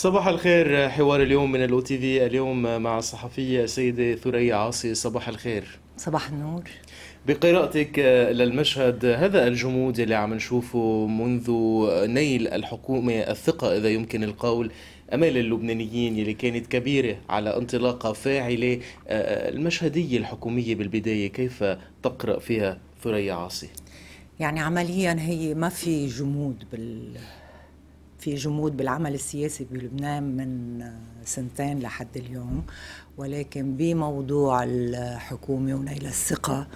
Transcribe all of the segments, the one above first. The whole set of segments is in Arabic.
صباح الخير حوار اليوم من الو تي في اليوم مع الصحفية سيدة ثريا عاصي صباح الخير صباح النور بقراءتك للمشهد هذا الجمود اللي عم نشوفه منذ نيل الحكومة الثقة إذا يمكن القول أمال اللبنانيين اللي كانت كبيرة على انطلاقة فاعلة آه، المشهدية الحكومية بالبداية كيف تقرأ فيها ثريا عاصي؟ يعني عمليا هي ما في جمود بال في جمود بالعمل السياسي بلبنان من سنتين لحد اليوم ولكن بموضوع الحكومة ونيل الثقة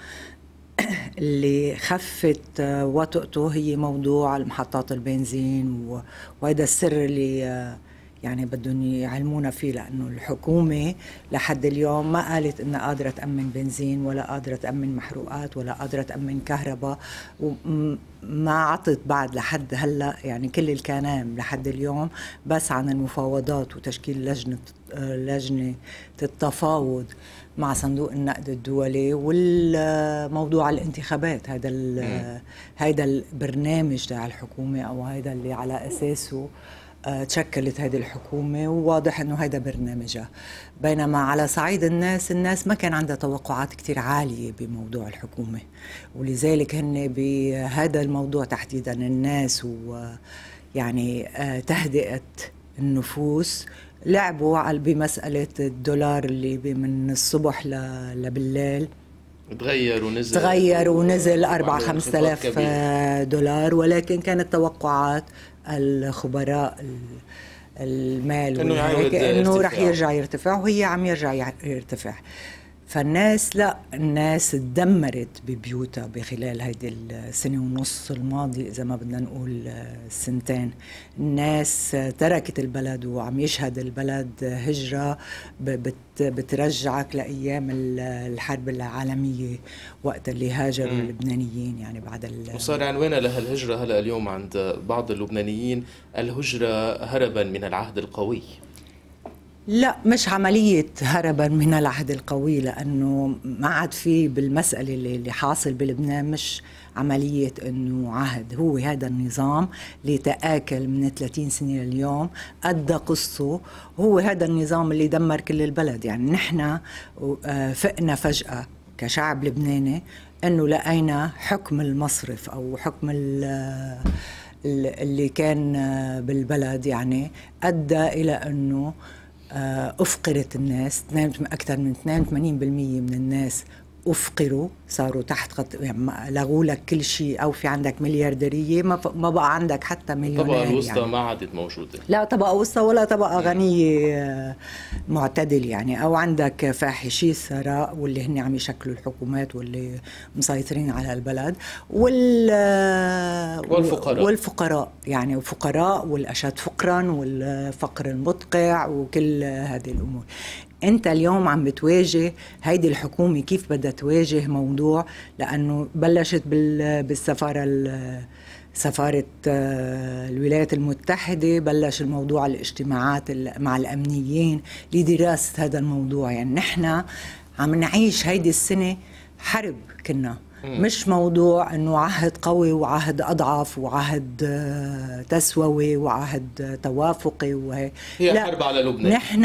اللي خفت وطئته هي موضوع المحطات البنزين وهذا السر اللي آه، يعني بدهم يعلمونا فيه لانه الحكومه لحد اليوم ما قالت انها قادره تامن بنزين ولا قادره تامن محروقات ولا قادره تامن كهرباء وما عطت بعد لحد هلا يعني كل الكلام لحد اليوم بس عن المفاوضات وتشكيل لجنه لجنه التفاوض مع صندوق النقد الدولي والموضوع الانتخابات هذا هذا البرنامج تاع الحكومه او هذا اللي على اساسه تشكلت هذه الحكومة وواضح أنه هذا برنامجها بينما على صعيد الناس الناس ما كان عندها توقعات كتير عالية بموضوع الحكومة ولذلك هن بهذا الموضوع تحديدا الناس و يعني آه، تهدئة النفوس لعبوا بمسألة الدولار اللي من الصبح لبالليل تغير ونزل تغير ونزل 4 5000 آه، دولار ولكن كانت توقعات الخبراء المال انه رح يرجع يرتفع وهي عم يرجع يرتفع فالناس لا الناس تدمرت ببيوتها بخلال هيدي السنة ونص الماضي إذا ما بدنا نقول آه، سنتين الناس آه، تركت البلد وعم يشهد البلد آه، هجرة بترجعك لأيام الحرب العالمية وقت اللي هاجروا اللبنانيين يعني بعد ال... وصار عنوانها لهالهجرة هلأ اليوم عند بعض اللبنانيين الهجرة هربا من العهد القوي لا مش عملية هربا من العهد القوي لأنه ما عاد في بالمسألة اللي حاصل بلبنان مش عملية أنه عهد هو هذا النظام اللي تآكل من 30 سنة لليوم أدى قصته هو هذا النظام اللي دمر كل البلد يعني نحن آه، فقنا فجأة كشعب لبناني أنه لقينا حكم المصرف أو حكم آه، اللي كان آه، بالبلد يعني أدى إلى أنه أفقرت الناس أكثر من 82% من الناس أفقروا صاروا تحت خط يعني لغوا لك كل شيء أو في عندك مليارديرية ما, ف... ما بقى عندك حتى مليونير الطبقة يعني. الوسطى يعني. ما عادت موجودة لا طبقة وسطى ولا طبقة نعم. غنية آه، معتدل يعني أو عندك فاحشي الثراء واللي هن عم يشكلوا الحكومات واللي مسيطرين على البلد وال آه، والفقراء والفقراء يعني الفقراء والأشد فقرا والفقر المدقع وكل هذه الأمور انت اليوم عم بتواجه هيدي الحكومه كيف بدها تواجه موضوع لانه بلشت بالسفاره سفارة آه، الولايات المتحدة بلش الموضوع الاجتماعات مع الأمنيين لدراسة هذا الموضوع يعني نحن عم نعيش هيدي السنة حرب كنا مش موضوع انه عهد قوي وعهد اضعف وعهد آه، تسووي وعهد توافقي وهي هي لا حرب على لبنان نحن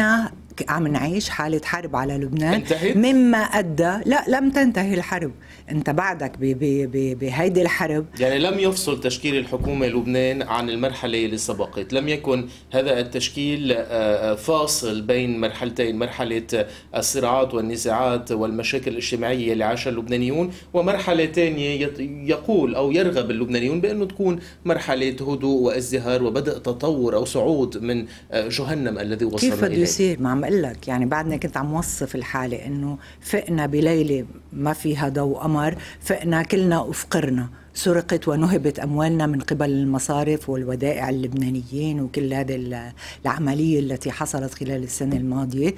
عم نعيش حالة حرب على لبنان انتهت؟ مما أدى لا لم تنتهي الحرب أنت بعدك بهيدي الحرب يعني لم يفصل تشكيل الحكومة لبنان عن المرحلة اللي سبقت لم يكن هذا التشكيل آه، آه، فاصل بين مرحلتين مرحلة الصراعات والنزاعات والمشاكل الاجتماعية اللي عاشها اللبنانيون ومرحلة ثانية يقول أو يرغب اللبنانيون بأنه تكون مرحلة هدوء وازدهار وبدأ تطور أو صعود من آه، جهنم الذي وصلنا إليه كيف بده يصير بقول لك يعني بعدني كنت عم وصف الحاله انه فقنا بليله ما فيها ضوء قمر فقنا كلنا أفقرنا سرقت ونهبت اموالنا من قبل المصارف والودائع اللبنانيين وكل هذه العمليه التي حصلت خلال السنه الماضيه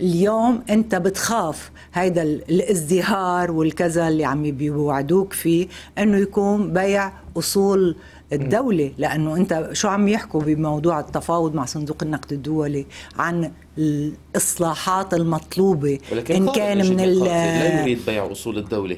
اليوم انت بتخاف هيدا الازدهار والكذا اللي عم بيوعدوك فيه انه يكون بيع اصول الدولة لأنه أنت شو عم يحكوا بموضوع التفاوض مع صندوق النقد الدولي عن الإصلاحات المطلوبة إن كان من لا يريد بيع أصول الدولة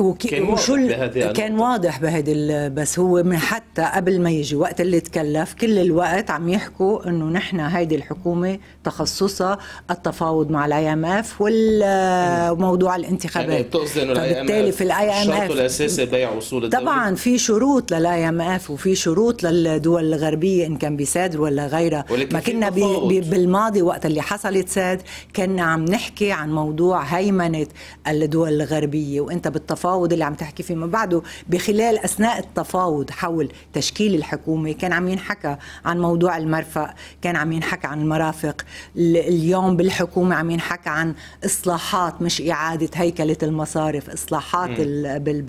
وكي كان وشل بهذه كان واضح بهيدي بس هو من حتى قبل ما يجي وقت اللي تكلف كل الوقت عم يحكوا انه نحن هيدي الحكومه تخصصها التفاوض مع الاي ام اف وموضوع الانتخابات يعني بتقصدي انه الاي ام اف في الاي ام اف الاساسي بيع وصول الدولة. طبعا في شروط للاي ام اف وفي شروط للدول الغربيه ان كان بسادر ولا غيرها ما كنا بالماضي وقت اللي حصلت ساد كنا عم نحكي عن موضوع هيمنه الدول الغربيه وانت بالتفاوض التفاوض اللي عم تحكي فيه من بعده بخلال اثناء التفاوض حول تشكيل الحكومه كان عم ينحكى عن موضوع المرفق كان عم ينحكى عن المرافق اليوم بالحكومه عم ينحكى عن اصلاحات مش اعاده هيكله المصارف اصلاحات بال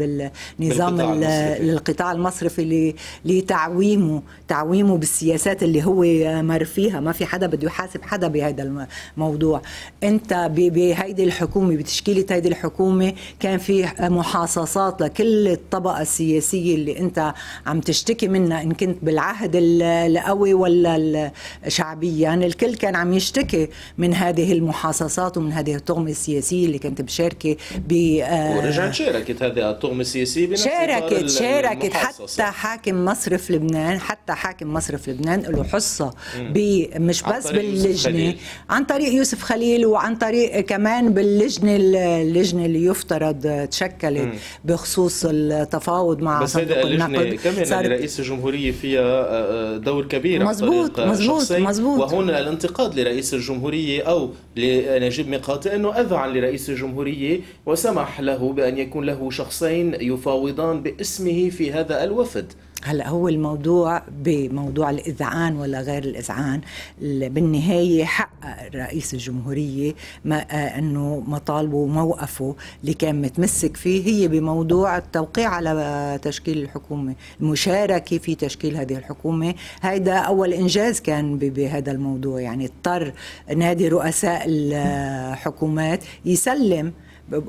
بالنظام القطاع المصرفي لتعويمه تعويمه بالسياسات اللي هو مر فيها ما في حدا بده يحاسب حدا بهذا الموضوع انت بهيدي الحكومه بتشكيله هيدي الحكومه كان في محاصصات لكل الطبقة السياسية اللي أنت عم تشتكي منها إن كنت بالعهد القوي ولا شعبيا يعني الكل كان عم يشتكي من هذه المحاصصات ومن هذه الطغمة السياسية اللي كانت بشاركة ب آه، ورجعت شاركت هذه الطغمة السياسية بنفس شاركت شاركت حتى حاكم مصرف لبنان حتى حاكم مصرف لبنان له حصة مش بس باللجنة عن طريق يوسف خليل وعن طريق كمان باللجنة اللجنة اللي يفترض تشكل البلد بخصوص التفاوض مع بس هذا النقد كمان يعني رئيس الجمهوريه فيها آه، آه، دور كبير مزبوط مزبوط مزبوط وهنا الانتقاد لرئيس الجمهوريه او لنجيب ميقاتي انه اذعن لرئيس الجمهوريه وسمح له بان يكون له شخصين يفاوضان باسمه في هذا الوفد هلا هو الموضوع بموضوع الاذعان ولا غير الاذعان بالنهايه حقق رئيس الجمهوريه ما آه، انه مطالبه وموقفه اللي كان متمسك فيه هي بموضوع التوقيع على تشكيل الحكومه المشاركه في تشكيل هذه الحكومه هيدا اول انجاز كان بهذا الموضوع يعني اضطر نادي رؤساء الحكومات يسلم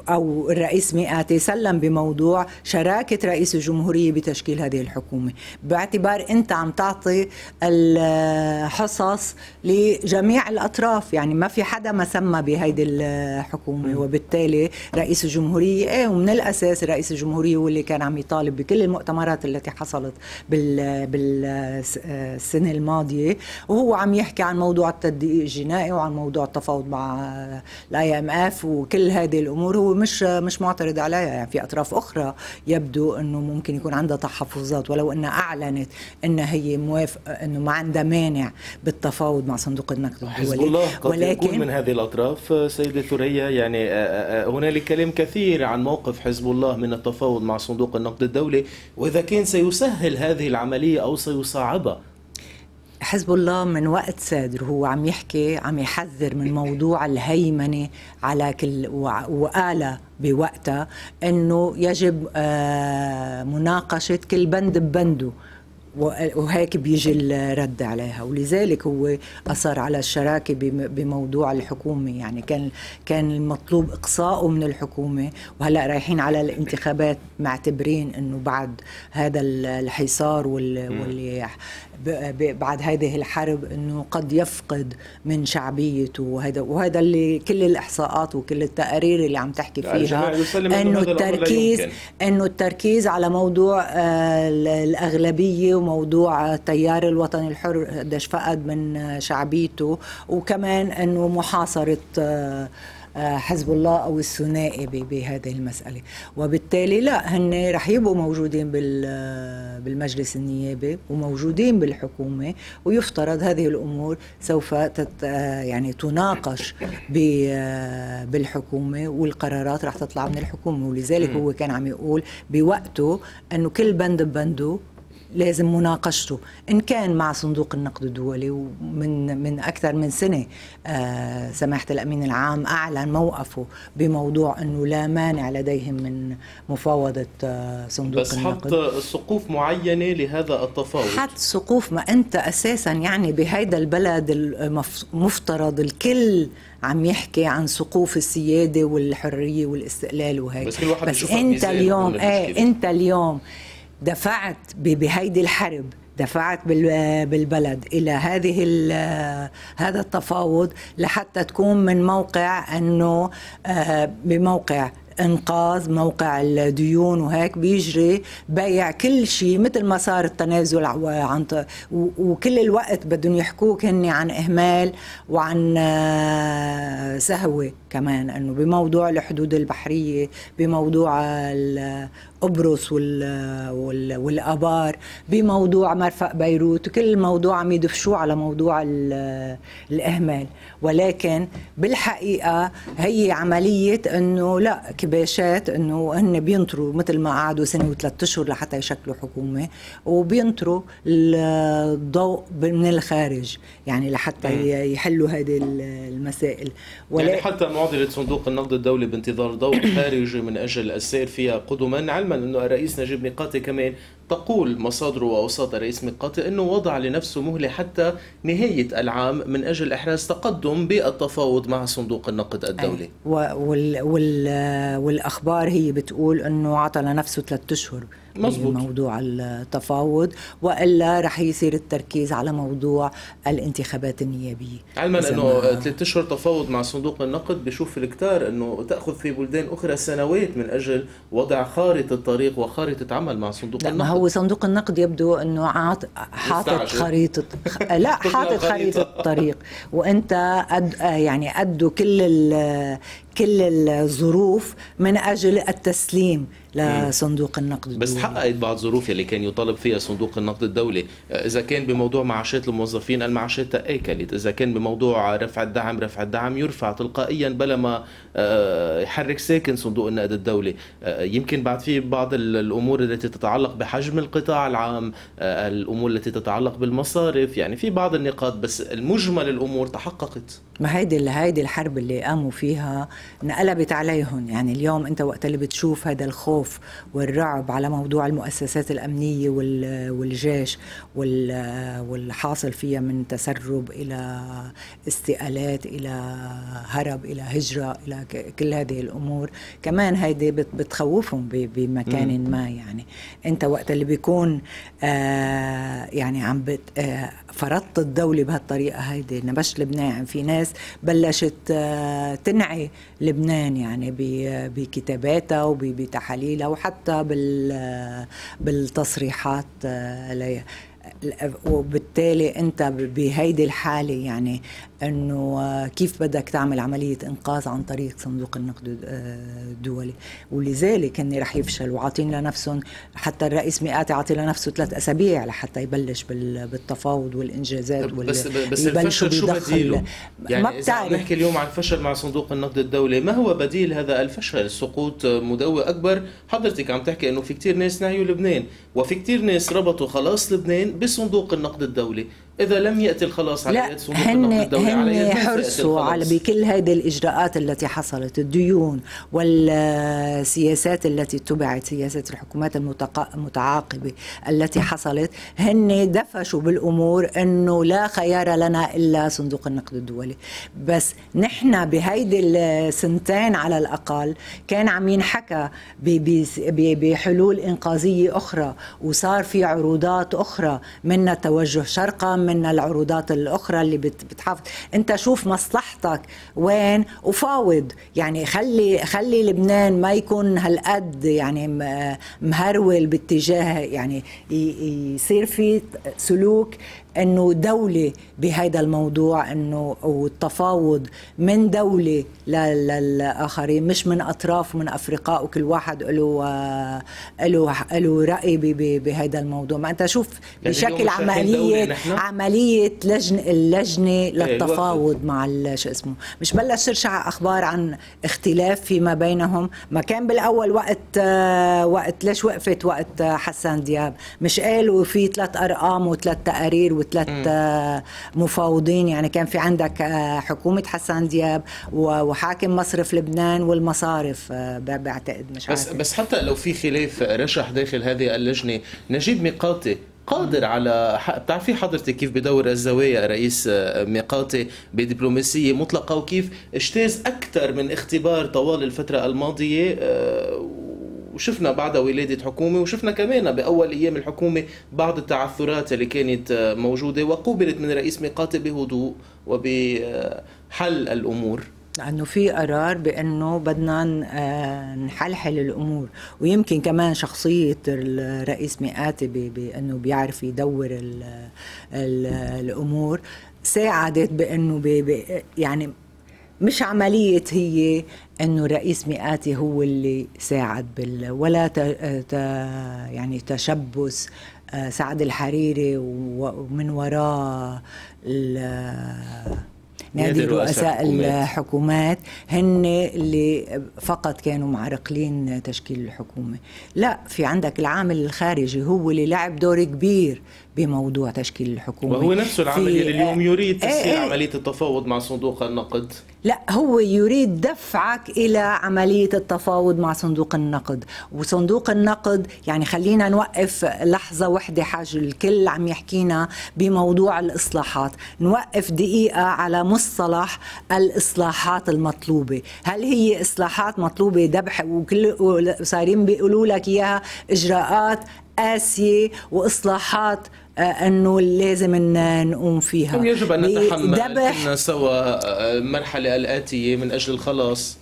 أو الرئيس مئاتي سلم بموضوع شراكة رئيس الجمهورية بتشكيل هذه الحكومة باعتبار أنت عم تعطي الحصص لجميع الأطراف يعني ما في حدا ما سمى بهيدي الحكومة وبالتالي رئيس الجمهورية إيه ومن الأساس رئيس الجمهورية هو اللي كان عم يطالب بكل المؤتمرات التي حصلت بالسنة الماضية وهو عم يحكي عن موضوع التدقيق الجنائي وعن موضوع التفاوض مع الاي ام اف وكل هذه الامور الامور هو مش مش معترض عليها يعني في اطراف اخرى يبدو انه ممكن يكون عندها تحفظات ولو انها اعلنت ان هي موافقه انه ما عندها مانع بالتفاوض مع صندوق النقد الدولي حزب الله ولكن من هذه الاطراف سيده ثريا يعني آه، آه، آه، هنالك كلام كثير عن موقف حزب الله من التفاوض مع صندوق النقد الدولي واذا كان سيسهل هذه العمليه او سيصعبها حزب الله من وقت صادر هو عم يحكي عم يحذر من موضوع الهيمنه على كل وقال بوقتها انه يجب آه، مناقشه كل بند ببنده وهيك بيجي الرد عليها ولذلك هو اصر على الشراكه بموضوع الحكومه يعني كان كان المطلوب اقصائه من الحكومه وهلا رايحين على الانتخابات معتبرين انه بعد هذا الحصار واللي بعد هذه الحرب انه قد يفقد من شعبيته وهذا وهذا اللي كل الاحصاءات وكل التقارير اللي عم تحكي فيها انه التركيز انه التركيز على موضوع آه، الاغلبيه وموضوع آه، التيار الوطني الحر قديش فقد من شعبيته وكمان انه محاصره آه، حزب الله او الثنائي بهذه المساله وبالتالي لا هن رح يبقوا موجودين بالمجلس النيابي وموجودين بالحكومه ويفترض هذه الامور سوف تت يعني تناقش بالحكومه والقرارات رح تطلع من الحكومه ولذلك هو كان عم يقول بوقته انه كل بند ببنده لازم مناقشته إن كان مع صندوق النقد الدولي ومن من أكثر من سنة آه، سماحة الأمين العام أعلن موقفه بموضوع أنه لا مانع لديهم من مفاوضة آه، صندوق بس النقد بس حط سقوف معينة لهذا التفاوض حط سقوف ما أنت أساسا يعني بهيدا البلد المفترض الكل عم يحكي عن سقوف السيادة والحرية والاستقلال وهيك بس, بس إيه، أنت اليوم ايه أنت اليوم دفعت بهيدي الحرب دفعت بالبلد الى هذه هذا التفاوض لحتى تكون من موقع انه آه، بموقع انقاذ موقع الديون وهيك بيجري بيع كل شيء مثل ما صار التنازل عن وكل الوقت بدهم يحكوك هن عن اهمال وعن آه، سهوه كمان انه بموضوع الحدود البحريه بموضوع قبرص والابار بموضوع مرفق بيروت كل موضوع عم يدفشوه على موضوع الاهمال ولكن بالحقيقه هي عمليه انه لا كباشات انه هن بينطروا مثل ما قعدوا سنه وثلاث اشهر لحتى يشكلوا حكومه وبينطروا الضوء من الخارج يعني لحتى يحلوا هذه المسائل ولكن يعني حتى معضلة صندوق النقد الدولي بانتظار دور خارجي من أجل السير فيها قدما علما انه الرئيس نجيب ميقاتي كمان تقول مصادر وأوساط الرئيس ميقاتي أنه وضع لنفسه مهلة حتى نهاية العام من أجل إحراز تقدم بالتفاوض مع صندوق النقد الدولي وال وال والأخبار هي بتقول أنه عطى لنفسه ثلاثة أشهر مزبوط. موضوع التفاوض والا رح يصير التركيز على موضوع الانتخابات النيابيه علما انه ثلاث اشهر تفاوض مع صندوق النقد بشوف الكتار انه تاخذ في بلدان اخرى سنوات من اجل وضع خارطه الطريق وخارطه عمل مع صندوق النقد ما هو صندوق النقد يبدو انه عاط حاطط خريطه لا حاطط خريطه الطريق وانت أد... يعني ادوا كل ال... كل الظروف من اجل التسليم لصندوق النقد الدولي بس تحققت بعض الظروف اللي كان يطالب فيها صندوق النقد الدولي آه، اذا كان بموضوع معاشات الموظفين المعاشات تاكلت اذا كان بموضوع رفع الدعم رفع الدعم يرفع تلقائيا بلا ما آه، يحرك ساكن صندوق النقد الدولي آه، يمكن بعد في بعض الامور التي تتعلق بحجم القطاع العام الامور التي تتعلق بالمصارف يعني في بعض النقاط بس المجمل الامور تحققت ما هيدي هيدي الحرب اللي قاموا فيها انقلبت عليهم يعني اليوم انت وقت اللي بتشوف هذا الخوف الخوف والرعب على موضوع المؤسسات الأمنية والجيش والحاصل فيها من تسرب إلى استقالات إلى هرب إلى هجرة إلى كل هذه الأمور كمان هيدي بتخوفهم بمكان ما يعني أنت وقت اللي بيكون آه، يعني عم بت آه، فرضت الدولة بهالطريقة هيدي إن مش لبنان في ناس بلشت آه، تنعي لبنان يعني بكتاباتها وبتحاليلها وحتى آه، بالتصريحات آه، وبالتالي انت بهيدي الحاله يعني انه كيف بدك تعمل عمليه انقاذ عن طريق صندوق النقد آه، الدولي ولذلك هن رح يفشلوا عاطين لنفسهم حتى الرئيس مئاتي عاطي لنفسه ثلاث اسابيع لحتى يبلش بالتفاوض والانجازات وال... بس بس الفشل شو بديله؟ يعني ما بتعرف نحكي اليوم عن فشل مع صندوق النقد الدولي ما هو بديل هذا الفشل سقوط مدوى اكبر حضرتك عم تحكي انه في كثير ناس نهيوا لبنان وفي كثير ناس ربطوا خلاص لبنان بصندوق النقد الدولي اذا لم ياتي الخلاص على لا هن هن حرصوا على بكل هذه الاجراءات التي حصلت الديون والسياسات التي اتبعت سياسات الحكومات المتعاقبه التي نعم. حصلت هن دفشوا بالامور انه لا خيار لنا الا صندوق النقد الدولي بس نحن بهيدي السنتين على الاقل كان عم ينحكى بحلول انقاذيه اخرى وصار في عروضات اخرى من توجه شرقا من منها العروضات الاخرى اللي بتحافظ انت شوف مصلحتك وين وفاوض يعني خلي خلي لبنان ما يكون هالقد يعني مهرول باتجاه يعني يصير في سلوك انه دوله بهذا الموضوع انه والتفاوض من دوله للاخرين مش من اطراف ومن افرقاء وكل واحد له آه، له له راي بهذا الموضوع ما انت شوف يعني بشكل عمليه عمليه لجنه اللجنه أيوة. للتفاوض مع شو اسمه مش بلش ترجع اخبار عن اختلاف فيما بينهم ما كان بالاول وقت آه، وقت ليش وقفت وقت حسان دياب مش قالوا في ثلاث ارقام وثلاث تقارير وثلاث مفاوضين يعني كان في عندك آه، حكومه حسن دياب وحاكم مصرف لبنان والمصارف آه، بعتقد مش عارف بس بس حتى لو في خلاف رشح داخل هذه اللجنه نجيب ميقاتي قادر على بتعرفي حضرتك كيف بدور الزوايا رئيس آه، ميقاتي بدبلوماسيه مطلقه وكيف اجتاز اكثر من اختبار طوال الفتره الماضيه وشفنا بعد ولاده حكومه وشفنا كمان باول ايام الحكومه بعض التعثرات اللي كانت آه، موجوده وقوبلت من رئيس ميقاتي بهدوء وبحل الامور انه في قرار بانه بدنا آه، نحلحل الامور ويمكن كمان شخصيه الرئيس مئاتي بانه بيعرف يدور الـ الـ الامور ساعدت بانه يعني مش عملية هي انه رئيس مئاتي هو اللي ساعد بال ولا ت... ت... يعني تشبث آه، سعد الحريري ومن وراه نادي رؤساء الحكومات هن اللي فقط كانوا معرقلين تشكيل الحكومه لا في عندك العامل الخارجي هو اللي لعب دور كبير بموضوع تشكيل الحكومه وهو نفسه العامل اللي اليوم آه، يريد آه، تسهيل عمليه التفاوض مع صندوق النقد لا هو يريد دفعك الى عمليه التفاوض مع صندوق النقد وصندوق النقد يعني خلينا نوقف لحظه وحده حاج الكل عم يحكينا بموضوع الاصلاحات نوقف دقيقه على مصطلح الاصلاحات المطلوبه هل هي اصلاحات مطلوبه ذبح وكل صايرين بيقولوا لك اياها اجراءات قاسيه واصلاحات آه، انه لازم إن نقوم فيها أو يجب ان نتحمل سوا آه، المرحله الاتيه من اجل الخلاص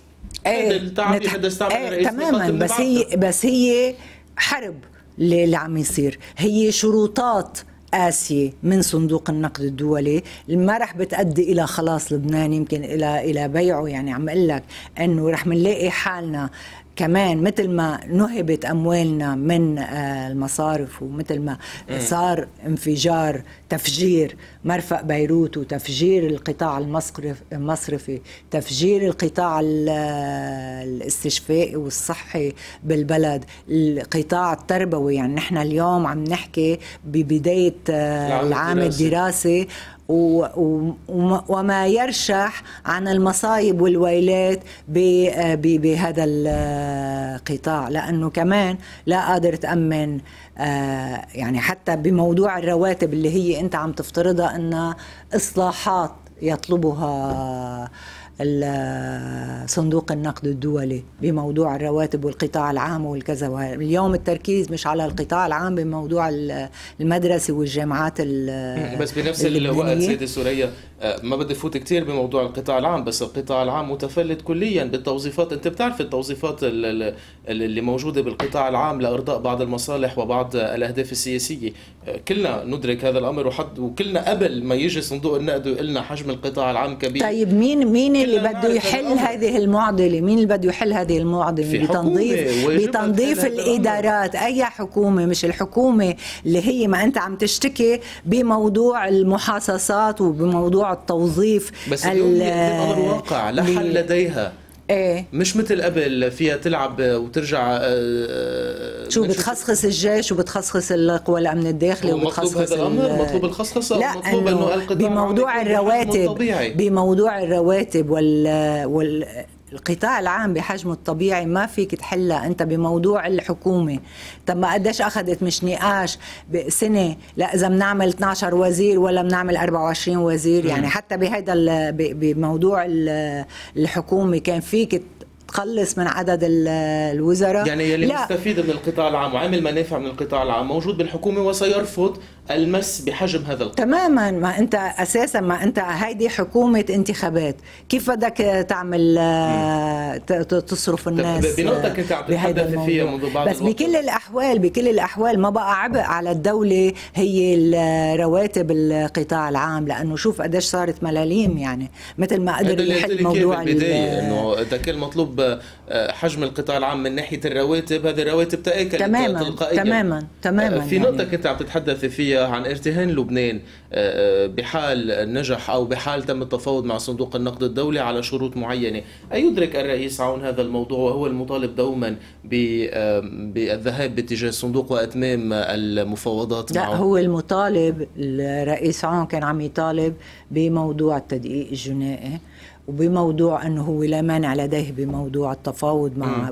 ايه التعبير نتح... هذا استعمل ايه تماما بس هي بس هي حرب اللي عم يصير هي شروطات قاسية من صندوق النقد الدولي ما رح بتأدي إلى خلاص لبنان يمكن إلى إلى بيعه يعني عم أقول لك أنه رح بنلاقي حالنا كمان مثل ما نهبت اموالنا من آه، المصارف ومثل ما صار انفجار تفجير مرفق بيروت وتفجير القطاع المصرفي تفجير القطاع الاستشفائي والصحي بالبلد القطاع التربوي يعني نحن اليوم عم نحكي ببدايه آه، العام الدراسي وما يرشح عن المصايب والويلات بهذا القطاع لأنه كمان لا قادر تأمن آه، يعني حتى بموضوع الرواتب اللي هي أنت عم تفترضها أنها إصلاحات يطلبها صندوق النقد الدولي بموضوع الرواتب والقطاع العام والكذا اليوم التركيز مش على القطاع العام بموضوع المدرسة والجامعات بس بنفس الوقت سيدة سوريا آه، ما بدي فوت كثير بموضوع القطاع العام بس القطاع العام متفلت كليا بالتوظيفات انت بتعرف التوظيفات اللي موجودة بالقطاع العام لإرضاء بعض المصالح وبعض الأهداف السياسية كلنا ندرك هذا الامر وحد وكلنا قبل ما يجي صندوق النقد ويقول لنا حجم القطاع العام كبير طيب مين مين اللي بده يحل هذه المعضله؟ مين اللي بده يحل هذه المعضله بتنظيف بتنظيف الادارات، اي حكومه مش الحكومه اللي هي ما انت عم تشتكي بموضوع المحاصصات وبموضوع التوظيف بس اليوم الامر واقع لا حل لديها ايه مش مثل قبل فيها تلعب وترجع أه, آه، شو بتخصخص الجيش وبتخصخص القوى الامن الداخلي وبتخصخص مطلوب هذا الامر مطلوب الخصخصه لا مطلوب انه بموضوع الرواتب بموضوع الرواتب وال, وال... القطاع العام بحجمه الطبيعي ما فيك تحلها انت بموضوع الحكومه طب ما قديش اخذت مش نقاش بسنه لا اذا بنعمل 12 وزير ولا بنعمل 24 وزير يعني حتى بهذا بموضوع الحكومه كان فيك تقلص من عدد الوزراء يعني يلي مستفيد من القطاع العام وعامل منافع من القطاع العام موجود بالحكومه وسيرفض المس بحجم هذا القطاع تماما ما انت اساسا ما انت هيدي حكومه انتخابات كيف بدك تعمل آه، تصرف الناس بنقطه كنت عم آه، تتحدث فيها منذ بعض بس الوقت. بكل الاحوال بكل الاحوال ما بقى عبء على الدوله هي رواتب القطاع العام لانه شوف قديش صارت ملاليم يعني مثل ما قدر يحل موضوع انه اذا كان مطلوب آه، حجم القطاع العام من ناحيه الرواتب هذه الرواتب تاكل تماما تلقائيا تماما تماما في نقطه يعني. كنت عم تتحدث فيها عن ارتهان لبنان آه، آه، بحال نجح او بحال تم التفاوض مع صندوق النقد الدولي على شروط معينه، ايدرك الرئيس عون هذا الموضوع وهو المطالب دوما بالذهاب باتجاه الصندوق واتمام المفاوضات لا معه؟ هو المطالب الرئيس عون كان عم يطالب بموضوع التدقيق الجنائي وبموضوع انه هو لا مانع لديه بموضوع التفاوض مع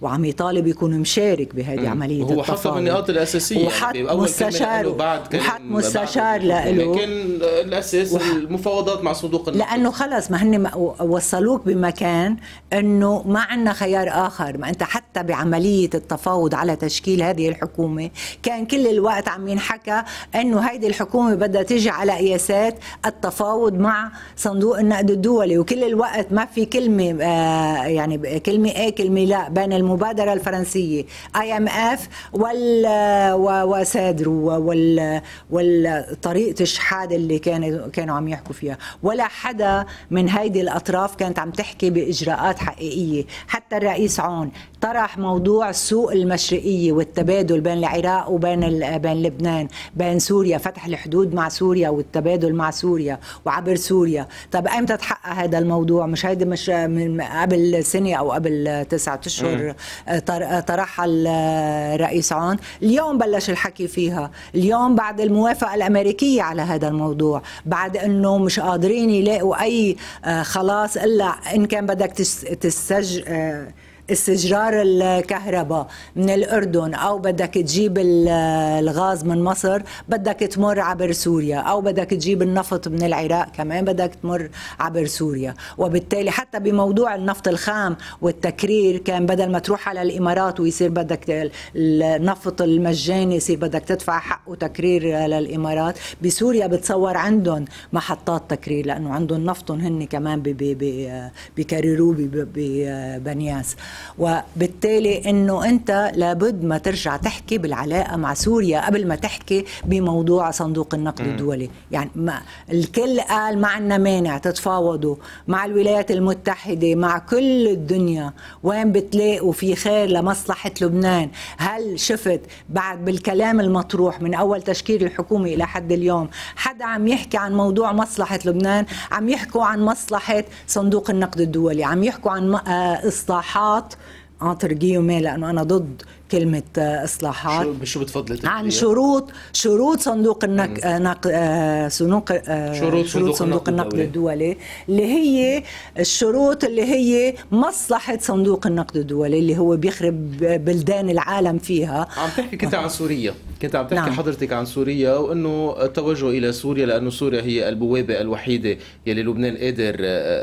وعم يطالب يكون مشارك بهذه عمليه هو التفاوض هو حط النقاط الاساسيه يعني وحط يعني مستشار بعد كان وحط مستشار له كان يعني الاساس وح... المفاوضات مع صندوق النقد لانه خلص ما هن وصلوك بمكان انه ما عندنا خيار اخر ما انت حتى بعمليه التفاوض على تشكيل هذه الحكومه كان كل الوقت عم ينحكى انه هيدي الحكومه بدها تيجي على قياسات التفاوض مع صندوق النقد الدولي الدولي وكل الوقت ما في كلمه آه يعني كلمه ايه كلمه لا بين المبادره الفرنسيه اي ام اف وال آه، وسادر وال والطريقه الشحاد اللي كانوا كانوا عم يحكوا فيها ولا حدا من هيدي الاطراف كانت عم تحكي باجراءات حقيقيه حتى الرئيس عون طرح موضوع السوق المشرقيه والتبادل بين العراق وبين بين لبنان بين سوريا فتح الحدود مع سوريا والتبادل مع سوريا وعبر سوريا طب ايمتى تحقق هذا الموضوع مش هيدي مش من قبل سنه او قبل تسعة اشهر طرحها الرئيس عون اليوم بلش الحكي فيها اليوم بعد الموافقه الامريكيه على هذا الموضوع بعد انه مش قادرين يلاقوا اي آه، خلاص الا ان كان بدك تسجل استجرار الكهرباء من الأردن أو بدك تجيب الغاز من مصر بدك تمر عبر سوريا أو بدك تجيب النفط من العراق كمان بدك تمر عبر سوريا وبالتالي حتى بموضوع النفط الخام والتكرير كان بدل ما تروح على الإمارات ويصير بدك النفط المجاني يصير بدك تدفع حقه تكرير للإمارات بسوريا بتصور عندهم محطات تكرير لأنه عندهم نفطهم هن كمان بكرروه ببنياس وبالتالي انه انت لابد ما ترجع تحكي بالعلاقه مع سوريا قبل ما تحكي بموضوع صندوق النقد الدولي يعني ما الكل قال ما عندنا مانع تتفاوضوا مع الولايات المتحده مع كل الدنيا وين بتلاقوا في خير لمصلحه لبنان هل شفت بعد بالكلام المطروح من اول تشكيل الحكومه الى حد اليوم حدا عم يحكي عن موضوع مصلحه لبنان عم يحكوا عن مصلحه صندوق النقد الدولي عم يحكوا عن آه، اصلاحات بالخط انتر آه، جيومي لانه انا ضد كلمة آه، إصلاحات شو بتفضل عن يعني شروط شروط صندوق النقد آه، نق... سنوق... آه، صندوق شروط, شروط صندوق النقد الدولي اللي هي الشروط اللي هي مصلحة صندوق النقد الدولي اللي هو بيخرب بلدان العالم فيها عم تحكي كنت عن سوريا كنت عم تحكي نعم. حضرتك عن سوريا وانه التوجه الى سوريا لانه سوريا هي البوابه الوحيده يلي لبنان قادر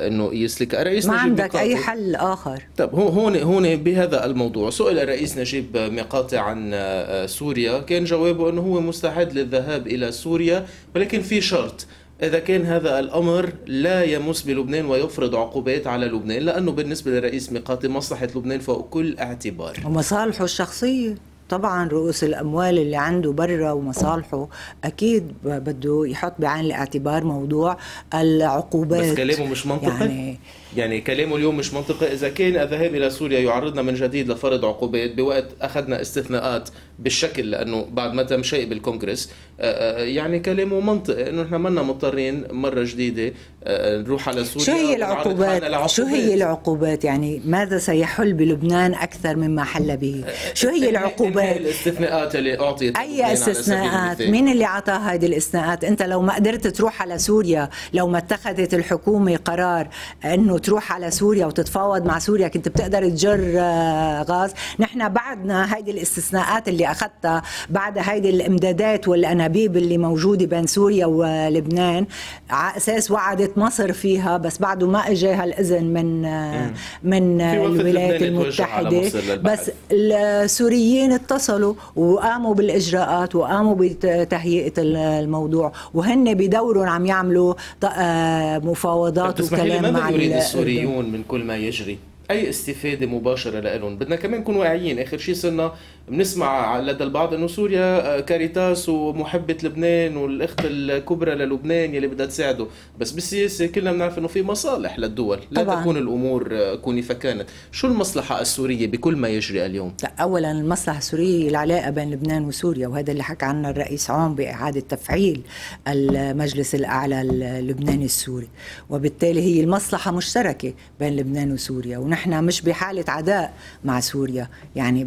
انه يسلكها الرئيس ما عندك اي حل اخر طب هون هون بهذا الموضوع سئل الرئيس نجيب تجيب مقاطع عن آه، آه، سوريا كان جوابه أنه هو مستعد للذهاب إلى سوريا ولكن في شرط إذا كان هذا الأمر لا يمس بلبنان ويفرض عقوبات على لبنان لأنه بالنسبة لرئيس ميقاتي مصلحة لبنان فوق كل اعتبار ومصالحه الشخصية طبعا رؤوس الاموال اللي عنده برا ومصالحه اكيد بده يحط بعين الاعتبار موضوع العقوبات بس كلامه مش منطقي يعني يعني كلامه اليوم مش منطقي إذا كان الذهاب إلى سوريا يعرضنا من جديد لفرض عقوبات بوقت أخذنا استثناءات بالشكل لأنه بعد ما تم شيء بالكونغرس آه، آه، يعني كلامه منطقي إنه إحنا منا مضطرين مرة جديدة آه، نروح على سوريا شو هي العقوبات؟ شو هي العقوبات؟ يعني ماذا سيحل بلبنان أكثر مما حل به؟ شو هي العقوبات؟ الاستثناءات اللي أعطيت أي استثناءات؟ مين اللي أعطى هذه الاستثناءات؟ أنت لو ما قدرت تروح على سوريا لو ما اتخذت الحكومة قرار أنه وتروح على سوريا وتتفاوض مع سوريا كنت بتقدر تجر آه، غاز نحن بعدنا هيدي الاستثناءات اللي أخذتها بعد هيدي الإمدادات والأنابيب اللي موجودة بين سوريا ولبنان على أساس وعدت مصر فيها بس بعده ما إجاها الإذن من آه، من آه، الولايات المتحدة بس السوريين اتصلوا وقاموا بالإجراءات وقاموا بتهيئة الموضوع وهن بدورهم عم يعملوا مفاوضات وكلام مع السوريون من كل ما يجري اي استفاده مباشره لهم بدنا كمان نكون واعيين اخر شيء صرنا بنسمع لدى البعض انه سوريا آه، كاريتاس ومحبه لبنان والاخت الكبرى للبنان يلي بدها تساعده بس بالسياسه كلنا بنعرف انه في مصالح للدول لا طبعا. تكون الامور آه، كوني فكانت شو المصلحه السوريه بكل ما يجري اليوم لا اولا المصلحه السوريه العلاقه بين لبنان وسوريا وهذا اللي حكى عنه الرئيس عون باعاده تفعيل المجلس الاعلى اللبناني السوري وبالتالي هي المصلحه مشتركه بين لبنان وسوريا نحن مش بحالة عداء مع سوريا يعني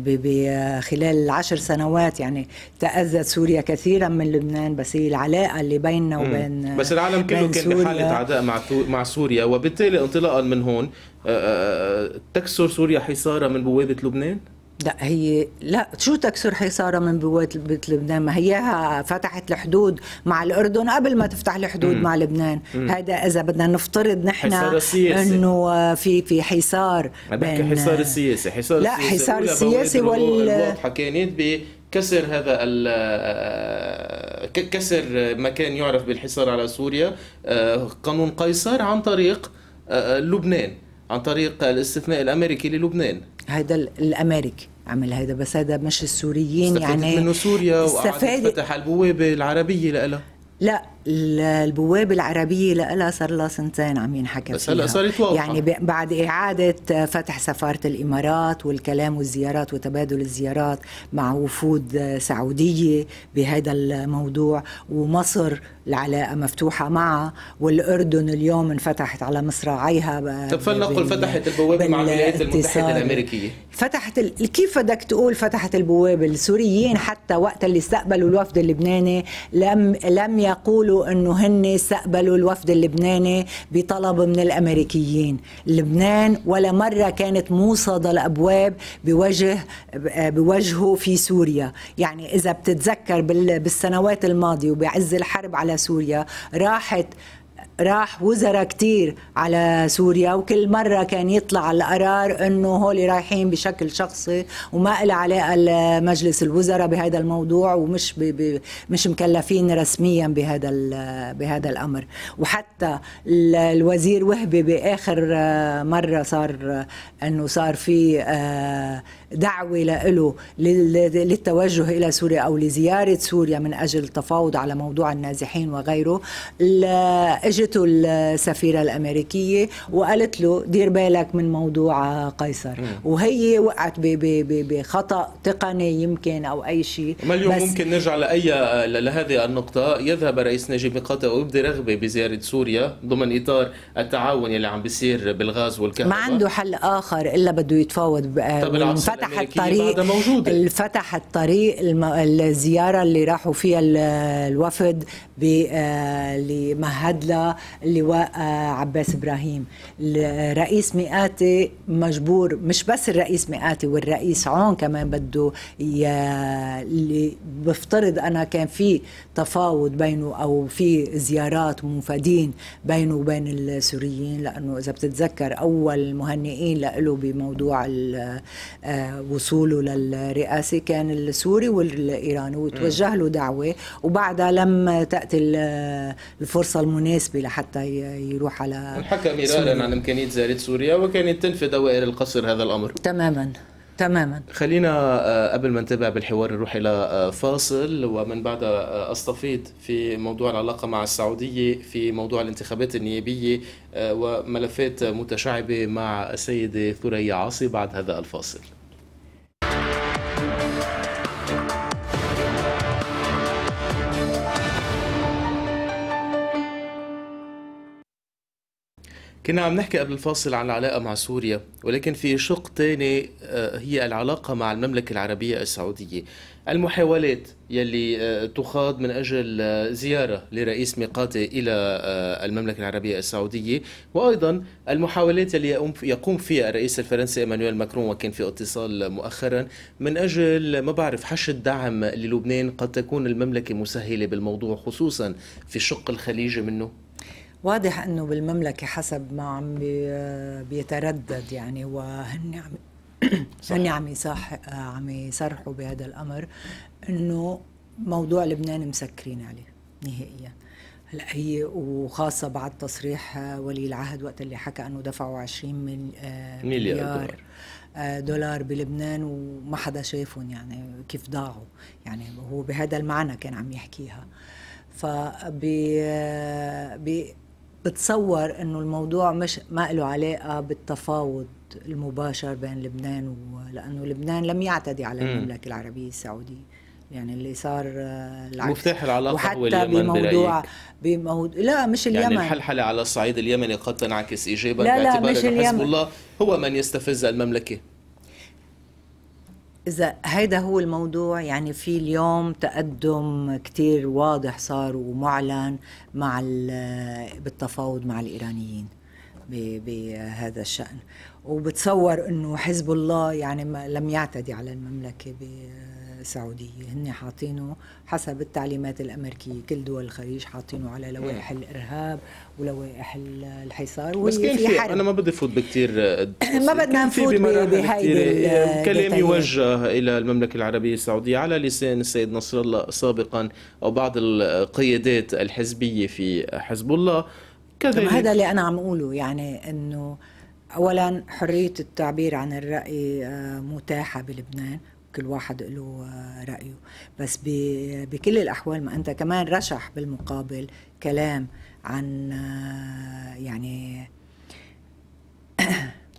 خلال العشر سنوات يعني تأذت سوريا كثيرا من لبنان بس هي العلاقة اللي بيننا وبين بس العالم كله كان بحالة عداء مع مع سوريا وبالتالي انطلاقا من هون آه، آه، آه، تكسر سوريا حصارها من بوابة لبنان؟ لا هي لا شو تكسر حصارها من بوات بيت لبنان ما هي فتحت الحدود مع الاردن قبل ما تفتح الحدود مم. مع لبنان مم. هذا اذا بدنا نفترض نحن انه في في حصار بحكي حصار سياسي حصار لا حصار سياسي وال حكينيت كانت بكسر هذا ال آه، كسر ما كان يعرف بالحصار على سوريا آه، قانون قيصر عن طريق آه، لبنان عن طريق الاستثناء الامريكي للبنان هذا الامريكي عمل هذا بس هذا مش السوريين يعني منه سوريا وقعدت فتح البوابه العربيه لها لا البوابة العربية لها صار لها سنتين عم ينحكى بس هلا صارت واضحة يعني بعد إعادة فتح سفارة الإمارات والكلام والزيارات وتبادل الزيارات مع وفود سعودية بهذا الموضوع ومصر العلاقة مفتوحة معها والأردن اليوم انفتحت على مصراعيها طب فلنقل فتحت البوابة مع الولايات المتحدة الأمريكية فتحت ال... كيف بدك تقول فتحت البوابة السوريين حتى وقت اللي استقبلوا الوفد اللبناني لم لم يقولوا قالوا انه هن استقبلوا الوفد اللبناني بطلب من الامريكيين لبنان ولا مره كانت موصدة الابواب بوجه بوجهه في سوريا يعني اذا بتتذكر بالسنوات الماضيه وبعز الحرب على سوريا راحت راح وزراء كتير على سوريا وكل مرة كان يطلع القرار انه هولي رايحين بشكل شخصي وما إلى علاقة مجلس الوزراء بهذا الموضوع ومش بي بي مش مكلفين رسميا بهذا بهذا الأمر وحتى الوزير وهبي بآخر مرة صار انه صار في آه، دعوة له للتوجه إلى سوريا أو لزيارة سوريا من أجل التفاوض على موضوع النازحين وغيره اجته السفيرة الأمريكية وقالت له دير بالك من موضوع قيصر وهي وقعت بخطأ تقني يمكن أو أي شيء ما اليوم ممكن نرجع لأي لهذه النقطة يذهب رئيس نجيب مقاطع ويبدي رغبة بزيارة سوريا ضمن إطار التعاون اللي عم بيصير بالغاز والكهرباء ما عنده حل آخر إلا بده يتفاوض آه، طب فتح الطريق فتح الطريق الزياره اللي راحوا فيها الوفد اللي آه، مهد لها اللواء آه، عباس ابراهيم الرئيس مئاتي مجبور مش بس الرئيس مئاتي والرئيس عون كمان بده اللي بفترض انا كان في تفاوض بينه او في زيارات ومفادين بينه وبين السوريين لانه اذا بتتذكر اول مهنئين له بموضوع آه، وصوله للرئاسة كان السوري والإيراني وتوجه له دعوة وبعدها لم تأتي الفرصة المناسبة لحتى يروح على الحكم إيرانا عن إمكانية زيارة سوريا وكانت تنفي دوائر القصر هذا الأمر تماما تماما خلينا آه، قبل ما نتابع بالحوار نروح الى آه، فاصل ومن بعد آه، استفيض في موضوع العلاقه مع السعوديه في موضوع الانتخابات النيابيه وملفات متشعبه مع السيده ثريا عاصي بعد هذا الفاصل كنا عم نحكي قبل الفاصل عن العلاقة مع سوريا ولكن في شق تاني آه، هي العلاقة مع المملكة العربية السعودية المحاولات يلي آه، تخاض من أجل آه، زيارة لرئيس ميقاتي إلى المملكة العربية السعودية وأيضا المحاولات يلي يقوم فيها الرئيس الفرنسي إيمانويل ماكرون وكان في اتصال مؤخرا من أجل ما بعرف حش الدعم للبنان قد تكون المملكة مسهلة بالموضوع خصوصا في الشق الخليجي منه واضح انه بالمملكه حسب ما عم بيتردد يعني وهن عم هن عم يصح عم يصرحوا بهذا الامر انه موضوع لبنان مسكرين عليه نهائيا هلا هي وخاصة بعد تصريح ولي العهد وقت اللي حكى انه دفعوا 20 آه، مليار, مليار دولار. آه، دولار بلبنان وما حدا شافهم يعني كيف ضاعوا يعني هو بهذا المعنى كان عم يحكيها فب آه، بتصور انه الموضوع مش ما له علاقه بالتفاوض المباشر بين لبنان و... لانه لبنان لم يعتدي على المملكه العربيه السعوديه يعني اللي صار العكس مفتاح العلاقه وحتى هو اليمن بموضوع بموضوع لا مش يعني اليمن يعني الحلحله على الصعيد اليمني قد تنعكس ايجابا لا لا باعتبار مش اليمن. حزب الله هو من يستفز المملكه إذا هيدا هو الموضوع يعني في اليوم تقدم كتير واضح صار ومعلن مع بالتفاوض مع الإيرانيين بهذا الشأن وبتصور أنه حزب الله يعني لم يعتدي على المملكة السعودية هن حاطينه حسب التعليمات الأمريكية كل دول الخليج حاطينه على لوائح الإرهاب ولوائح الحصار بس كان في حرب. أنا ما بدي فوت بكتير ما بدنا نفوت بهيدي كلام يوجه إلى المملكة العربية السعودية على لسان السيد نصر الله سابقا أو بعض القيادات الحزبية في حزب الله كذلك هذا اللي أنا عم أقوله يعني أنه اولا حريه التعبير عن الراي آه، متاحه بلبنان كل واحد له رأيه بس بكل الأحوال ما أنت كمان رشح بالمقابل كلام عن يعني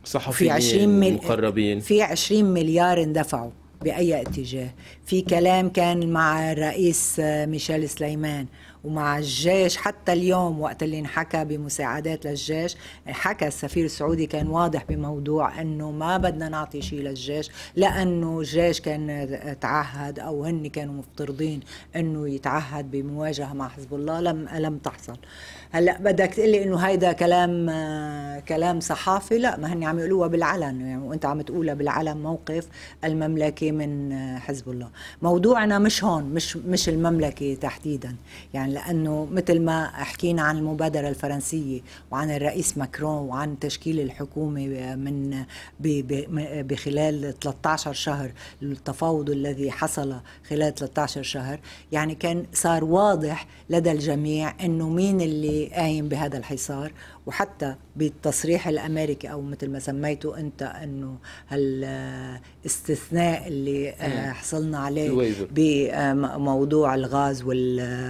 صحفيين مقربين في 20 مليار اندفعوا بأي اتجاه في كلام كان مع الرئيس ميشيل سليمان ومع الجيش حتى اليوم وقت اللي انحكى بمساعدات للجيش حكى السفير السعودي كان واضح بموضوع انه ما بدنا نعطي شيء للجيش لانه الجيش كان تعهد او هن كانوا مفترضين انه يتعهد بمواجهه مع حزب الله لم لم تحصل هلا بدك تقول لي انه هيدا كلام كلام صحافي لا ما هن عم يقولوها بالعلن يعني وانت عم تقولها بالعلن موقف المملكه من حزب الله موضوعنا مش هون مش مش المملكه تحديدا يعني لانه مثل ما حكينا عن المبادره الفرنسيه وعن الرئيس ماكرون وعن تشكيل الحكومه آه، من آه، بخلال 13 شهر التفاوض الذي حصل خلال 13 شهر يعني كان صار واضح لدى الجميع انه مين اللي قايم بهذا الحصار وحتى بالتصريح الامريكي او مثل ما سميته انت انه هالاستثناء اللي آه، حصلنا عليه بموضوع آه، الغاز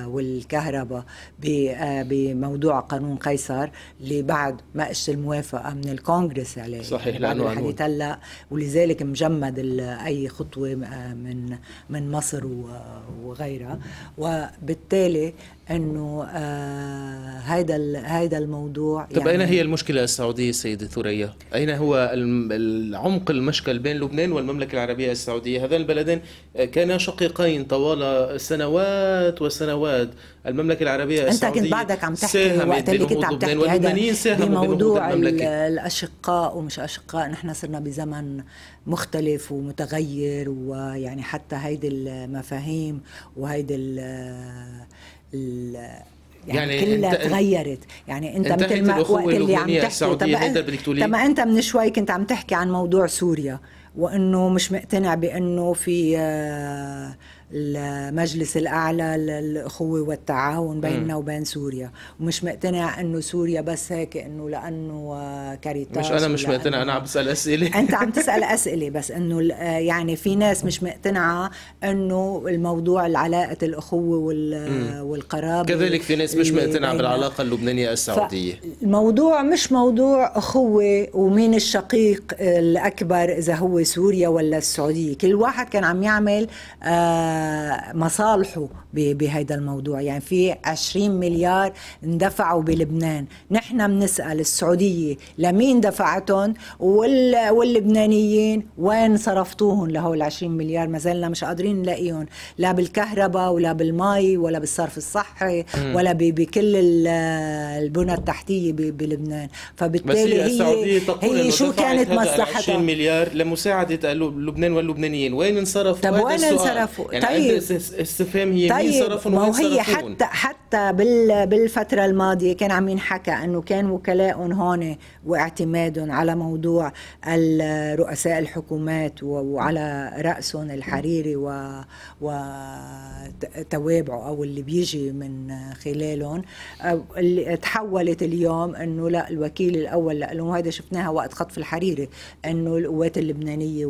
والكهرباء آه، بموضوع قانون قيصر اللي بعد ما اجت الموافقه من الكونغرس عليه صحيح يعني لانه حديث هلا ولذلك مجمد اي خطوه من من مصر وغيرها وبالتالي انه هيدا هيدا الموضوع طب يعني أين هي يعني المشكلة السعودية سيدة ثريا؟ أين هو العمق المشكل بين لبنان والمملكة العربية السعودية؟ هذان البلدين آه، كانا شقيقين طوال سنوات وسنوات المملكة العربية السعودية أنت كنت بعدك عم تحكي وقت اللي كنت عم تحكي واللبنانيين بموضوع الأشقاء ومش أشقاء نحن صرنا بزمن مختلف ومتغير ويعني حتى هيدي المفاهيم وهيدي ال يعني, يعني كلها تغيرت يعني انت مثل ما وقت اللي عم تحكي طب ما انت من شوي كنت عم تحكي عن موضوع سوريا وانه مش مقتنع بانه في آه المجلس الأعلى للأخوة والتعاون بيننا وبين سوريا ومش مقتنع أنه سوريا بس هيك أنه لأنه آه، كاريتاس مش أنا مش مقتنع أنا عم بسأل أسئلة أنت عم تسأل أسئلة بس أنه آه، يعني في ناس مش مقتنعة أنه الموضوع العلاقة الأخوة والقرابة كذلك في ناس مش مقتنعة بالعلاقة اللبنانية السعودية الموضوع مش موضوع أخوة ومين الشقيق الأكبر إذا هو سوريا ولا السعودية كل واحد كان عم يعمل آه مصالحه بهذا الموضوع يعني في 20 مليار اندفعوا بلبنان نحن بنسأل السعودية لمين دفعتهم وال... واللبنانيين وين صرفتوهم لهول 20 مليار ما زلنا مش قادرين نلاقيهم لا بالكهرباء ولا بالمي ولا بالصرف الصحي ولا ب... بكل البنى التحتية ب... بلبنان فبالتالي هي, هي شو كانت مصلحتها 20 مليار لمساعدة لبنان واللبنانيين وين انصرفوا طب وين انصرفوا يعني طيب استفهام هي طيب طيب، وين وين هي حتى حتى بالفتره الماضيه كان عم ينحكى انه كان وكلائهم هون واعتمادهم على موضوع رؤساء الحكومات وعلى راسهم الحريري و وتوابعه او اللي بيجي من خلالهم اللي تحولت اليوم انه لا الوكيل الاول لهم هذا شفناها وقت خطف الحريري انه القوات اللبنانيه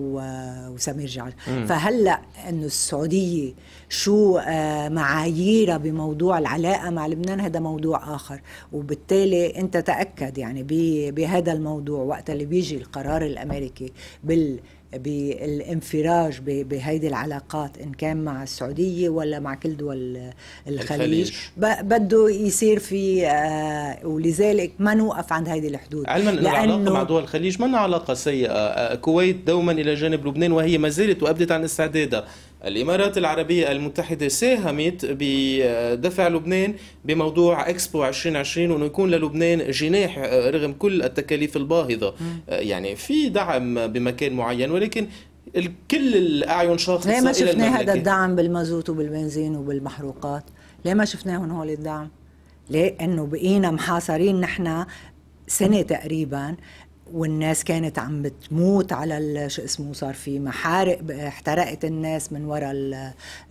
وسمير جعل فهلا انه السعوديه شو آه، معاييرها بموضوع العلاقة مع لبنان هذا موضوع آخر وبالتالي أنت تأكد يعني بهذا الموضوع وقت اللي بيجي القرار الأمريكي بال بالانفراج بهيدي العلاقات ان كان مع السعوديه ولا مع كل دول الخليج, الخليج. بده يصير في آه ولذلك ما نوقف عند هيدي الحدود علما انه العلاقه مع دول الخليج ما علاقه سيئه الكويت آه، آه، دوما الى جانب لبنان وهي ما زالت وابدت عن استعدادها الإمارات العربية المتحدة ساهمت بدفع لبنان بموضوع إكسبو 2020 وأنه يكون للبنان جناح رغم كل التكاليف الباهظة يعني في دعم بمكان معين ولكن كل الأعين شاخصة ليه ما شفنا هذا الدعم بالمازوت وبالبنزين وبالمحروقات ليه ما شفناهم هول الدعم ليه انه بقينا محاصرين نحن سنه تقريبا والناس كانت عم بتموت على شو اسمه صار في محارق احترقت الناس من وراء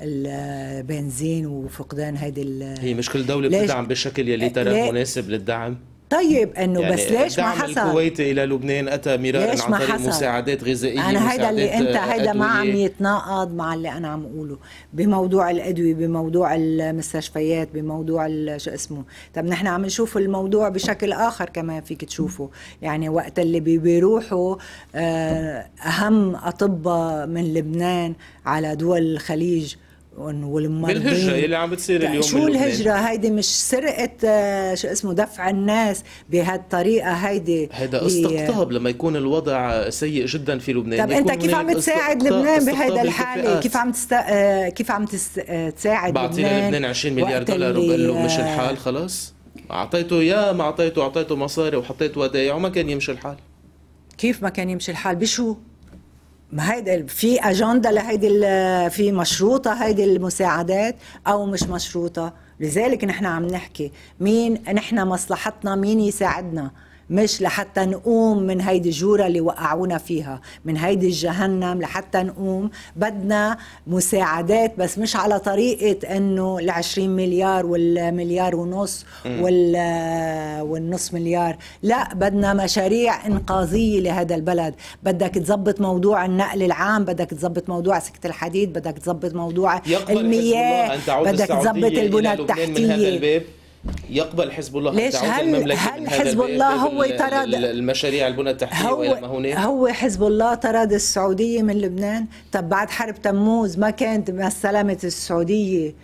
البنزين وفقدان هيدي هي مش كل دولة بتدعم بالشكل يلي ترى مناسب للدعم طيب انه يعني بس ليش ما حصل الكويتي الى لبنان اتى مرارا عن طريق مساعدات غذائيه انا هيدا اللي انت هيدا ما عم يتناقض مع اللي انا عم اقوله بموضوع الادويه بموضوع المستشفيات بموضوع شو اسمه طب نحن عم نشوف الموضوع بشكل اخر كمان فيك تشوفه يعني وقت اللي بيروحوا آه، اهم اطباء من لبنان على دول الخليج والمرضين بالهجره اللي عم بتصير يعني اليوم شو الهجره هيدي مش سرقه آه، شو اسمه دفع الناس بهالطريقه هيدي هيدا استقطاب لما يكون الوضع سيء جدا في لبنان طب انت كيف عم تساعد لبنان بهيدا الحاله كيف عم تست... آه، كيف عم تست... آه، تساعد بعطينا لبنان 20 مليار دولار وبقول له مش الحال خلاص اعطيته يا ما اعطيته اعطيته مصاري وحطيت ودايع وما كان يمشي الحال كيف ما كان يمشي الحال بشو ما هيدا في اجنده لهيدي في مشروطه هيدي المساعدات او مش مشروطه لذلك نحن عم نحكي مين نحن مصلحتنا مين يساعدنا مش لحتى نقوم من هيدي الجورة اللي وقعونا فيها من هيدي الجهنم لحتى نقوم بدنا مساعدات بس مش على طريقة انه العشرين مليار والمليار ونص وال والنص مليار لا بدنا مشاريع انقاذية لهذا البلد بدك تزبط موضوع النقل العام بدك تزبط موضوع سكة الحديد بدك تزبط موضوع المياه بدك تزبط البنى التحتية يقبل حزب الله ليش هل هل حزب الله هو تراد المشاريع البنى التحتيه هو والى ما هناك هو حزب الله طرد السعوديه من لبنان طب بعد حرب تموز ما كانت ما استلمت السعوديه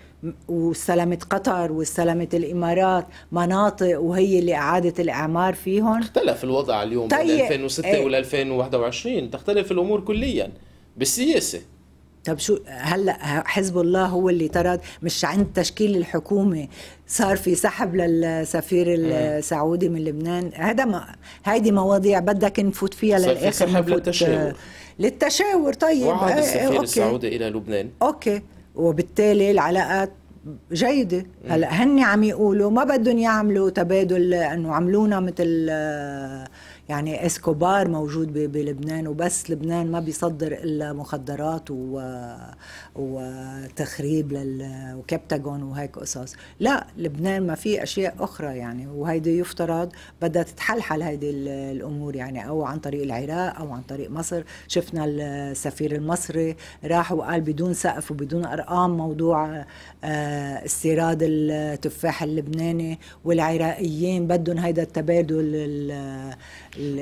واستلمت قطر واستلمت الامارات مناطق وهي اللي اعاده الاعمار فيهم اختلف الوضع اليوم طيب بين 2006 ايه وال 2021 تختلف الامور كليا بالسياسه طب شو هلا حزب الله هو اللي طرد مش عند تشكيل الحكومه صار في سحب للسفير إيه. السعودي من لبنان هذا ما هيدي مواضيع بدك نفوت فيها للاخر سحب للتشاور للتشاور طيب وعاد إيه، السفير إيه، أوكي. السعودي الى لبنان اوكي وبالتالي العلاقات جيده هلا هن عم يقولوا ما بدهم يعملوا تبادل انه عملونا مثل آه، يعني اسكوبار موجود بلبنان وبس لبنان ما بيصدر الا مخدرات و وتخريب لل وكبتاجون وهيك قصص لا لبنان ما في اشياء اخرى يعني وهيدي يفترض بدها تتحلحل هيدي الامور يعني او عن طريق العراق او عن طريق مصر شفنا السفير المصري راح وقال بدون سقف وبدون ارقام موضوع آه، استيراد التفاح اللبناني والعراقيين بدهم هيدا التبادل يعني,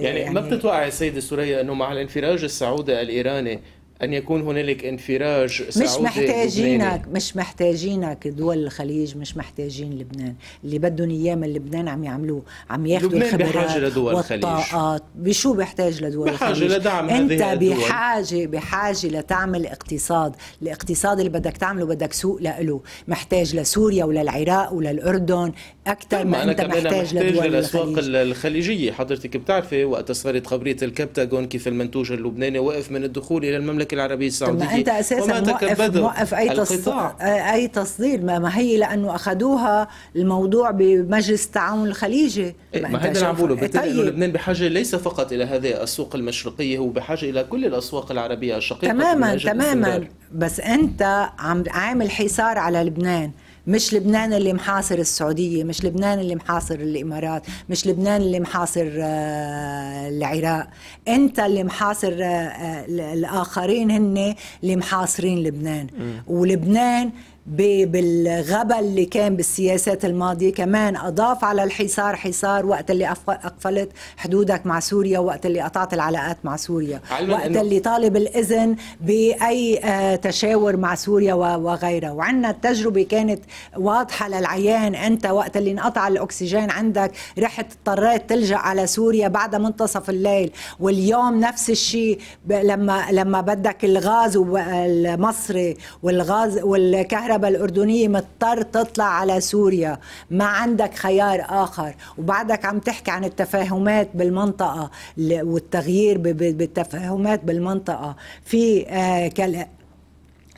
يعني ما يعني بتتوقع السيده سوريا انه مع الانفراج السعودي الايراني ان يكون هنالك انفراج مش محتاجينك مش محتاجينك دول الخليج مش محتاجين لبنان اللي بدهم اياه من لبنان عم يعملوه عم ياخذوا الخبرات بحاجه لدول والطاقات بشو بحتاج لدول بحاجة الخليج بحاجه لدعم انت هذه بحاجه الدول. بحاجه لتعمل اقتصاد الاقتصاد اللي بدك تعمله بدك سوق له محتاج لسوريا وللعراق وللاردن اكثر ما انت محتاج, محتاج لدول الاسواق الخليجيه حضرتك بتعرفي وقت صارت خبريه الكبتاغون كيف المنتوج اللبناني وقف من الدخول الى المملكه المملكه العربيه السعوديه ما انت اساسا وما موقف, موقف اي تصدير اي تصدير ما, ما هي لانه اخذوها الموضوع بمجلس التعاون الخليجي إيه، ما, هذا اللي عم بقوله بالتالي طيب. انه لبنان بحاجه ليس فقط الى هذه السوق المشرقيه هو بحاجه الى كل الاسواق العربيه الشقيقه تماما تماما بس انت عم عامل حصار على لبنان مش لبنان اللي محاصر السعودية مش لبنان اللي محاصر الإمارات مش لبنان اللي محاصر آه، العراق أنت اللي محاصر آه، آه، الآخرين هن اللي محاصرين لبنان ولبنان بالغبا اللي كان بالسياسات الماضية كمان أضاف على الحصار حصار وقت اللي أقفلت حدودك مع سوريا وقت اللي قطعت العلاقات مع سوريا وقت اللي طالب الإذن بأي آه، تشاور مع سوريا وغيرها وعندنا التجربة كانت واضحة للعيان أنت وقت اللي انقطع الأكسجين عندك رحت اضطريت تلجأ على سوريا بعد منتصف الليل واليوم نفس الشيء لما لما بدك الغاز المصري والغاز والكهرباء الكهرباء الاردنيه مضطر تطلع على سوريا ما عندك خيار اخر وبعدك عم تحكي عن التفاهمات بالمنطقه والتغيير بالتفاهمات بالمنطقه في آه،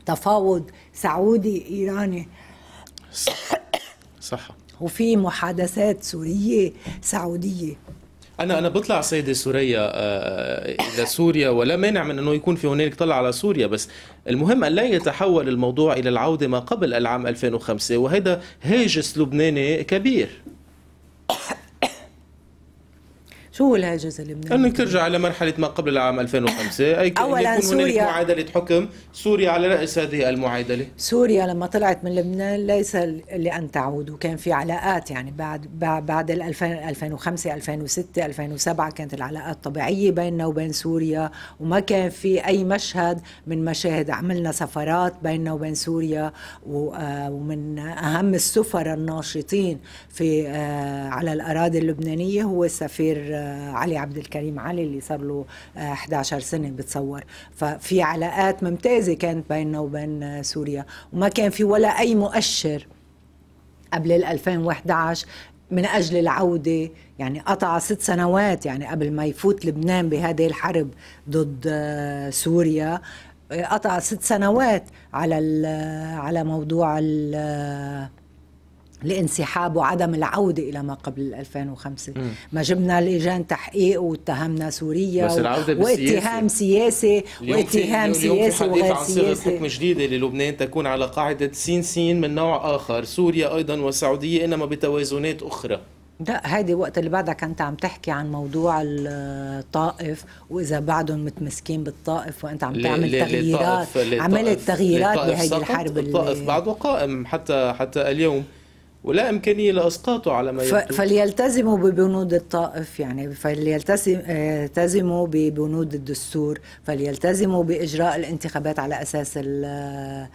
تفاوض سعودي ايراني صح, صح وفي محادثات سوريه سعوديه انا انا بطلع سيده سوريا آه، آه، الى سوريا ولا مانع من انه يكون في هنالك طلع على سوريا بس المهم ان لا يتحول الموضوع الى العوده ما قبل العام 2005 وهذا هاجس لبناني كبير شو هو الهاجس اللبناني؟ انك ترجع لمرحله ما قبل العام 2005 اي اولا يكون سوريا هناك معادله حكم سوريا على راس هذه المعادله سوريا لما طلعت من لبنان ليس لان تعود وكان في علاقات يعني بعد بعد 2005 2006 2007 كانت العلاقات طبيعيه بيننا وبين سوريا وما كان في اي مشهد من مشاهد عملنا سفرات بيننا وبين سوريا آه، ومن اهم السفراء الناشطين في آه، على الاراضي اللبنانيه هو السفير آه، علي عبد الكريم علي اللي صار له 11 آه، سنه بتصور ففي علاقات ممتازه كانت بيننا وبين آه، سوريا وما كان في ولا اي مؤشر قبل 2011 من اجل العوده يعني قطع ست سنوات يعني قبل ما يفوت لبنان بهذه الحرب ضد آه، سوريا قطع ست سنوات على على موضوع الانسحاب وعدم العودة إلى ما قبل 2005 مم. ما جبنا لجان تحقيق واتهمنا سوريا بس العودة و... واتهام سياسي واتهام سياسي وغير سياسي حكم جديدة للبنان تكون على قاعدة سين سين من نوع آخر سوريا أيضا والسعودية إنما بتوازنات أخرى لا هيدي وقت اللي بعدك انت عم تحكي عن موضوع الطائف واذا بعدهم متمسكين بالطائف وانت عم تعمل تغييرات عملت تغييرات بهيدي الحرب الطائف بعده قائم حتى حتى اليوم ولا إمكانية لإسقاطه على ما يبدو فليلتزموا ببنود الطائف يعني فليلتزموا آه، ببنود الدستور فليلتزموا بإجراء الانتخابات على أساس آه، آه،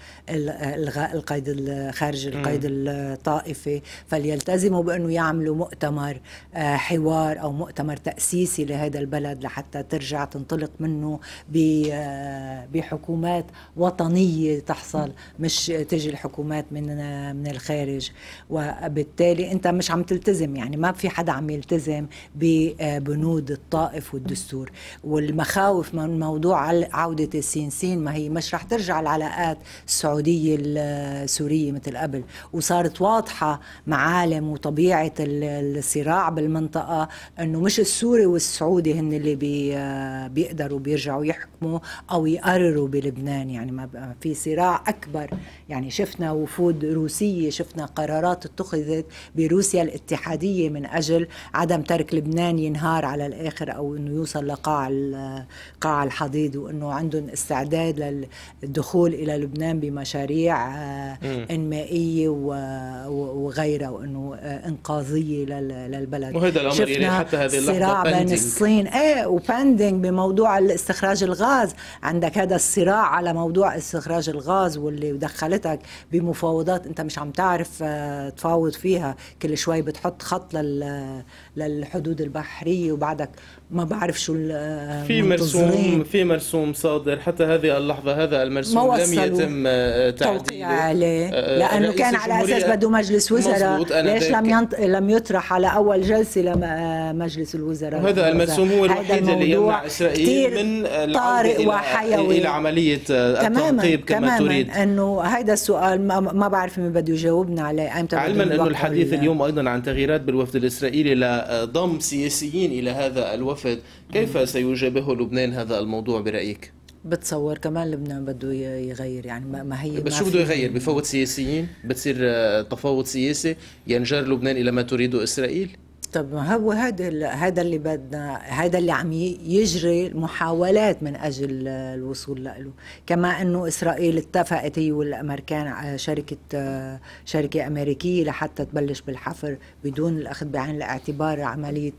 إلغاء القيد خارج القيد الطائفي فليلتزموا بأنه يعملوا مؤتمر حوار أو مؤتمر تأسيسي لهذا البلد لحتى ترجع تنطلق منه ب بحكومات وطنيه تحصل مش تجي الحكومات من من الخارج وبالتالي انت مش عم تلتزم يعني ما في حدا عم يلتزم ببنود الطائف والدستور والمخاوف من موضوع عوده السينسين ما هي مش رح ترجع العلاقات السعوديه السوريه مثل قبل وصارت واضحه معالم وطبيعه الصراع بالمنطقه انه مش السوري والسعودي هن اللي بيقدروا بيرجعوا يحكموا او يقربوا يقرروا بلبنان يعني ما في صراع اكبر يعني شفنا وفود روسيه شفنا قرارات اتخذت بروسيا الاتحاديه من اجل عدم ترك لبنان ينهار على الاخر او انه يوصل لقاع قاع الحضيض وانه عندهم استعداد للدخول الى لبنان بمشاريع آه، انمائيه وغيرها وانه آه، انقاذيه للبلد وهذا الامر شفنا حتى هذه اللحظه صراع بين الصين ايه وباندنج بموضوع استخراج الغاز عندك هذا الصراع على موضوع استخراج الغاز واللي دخلتك بمفاوضات انت مش عم تعرف آه، تفاوض فيها كل شوي بتحط خط للحدود البحريه وبعدك ما بعرف شو في مرسوم في مرسوم صادر حتى هذه اللحظه هذا المرسوم لم يتم آه، تعديله عليه لانه كان آه، على اساس بده مجلس وزراء ليش لم ينط... لم يطرح على اول جلسه لمجلس آه، الوزراء هذا المرسوم هو الوحيد اللي يمنع اسرائيل من طارئ وحيوي الى عمليه التنقيب كما تماماً تريد انه هذا السؤال ما بعرف مين بده يجاوبنا عليه امتى علما انه الحديث اليوم ايضا عن تغييرات بالوفد الاسرائيلي لضم سياسيين الى هذا الوفد الرافد كيف سيجابه لبنان هذا الموضوع برأيك؟ بتصور كمان لبنان بده يغير يعني ما هي بس شو بده يغير بفوت سياسيين بتصير آه، تفاوض سياسي ينجر لبنان الى ما تريده اسرائيل طب هو هذا هذا اللي بدنا هذا اللي عم يجري محاولات من اجل الوصول له كما انه اسرائيل اتفقت هي والامريكان على آه، شركه آه، شركه امريكيه لحتى تبلش بالحفر بدون الاخذ بعين الاعتبار عمليه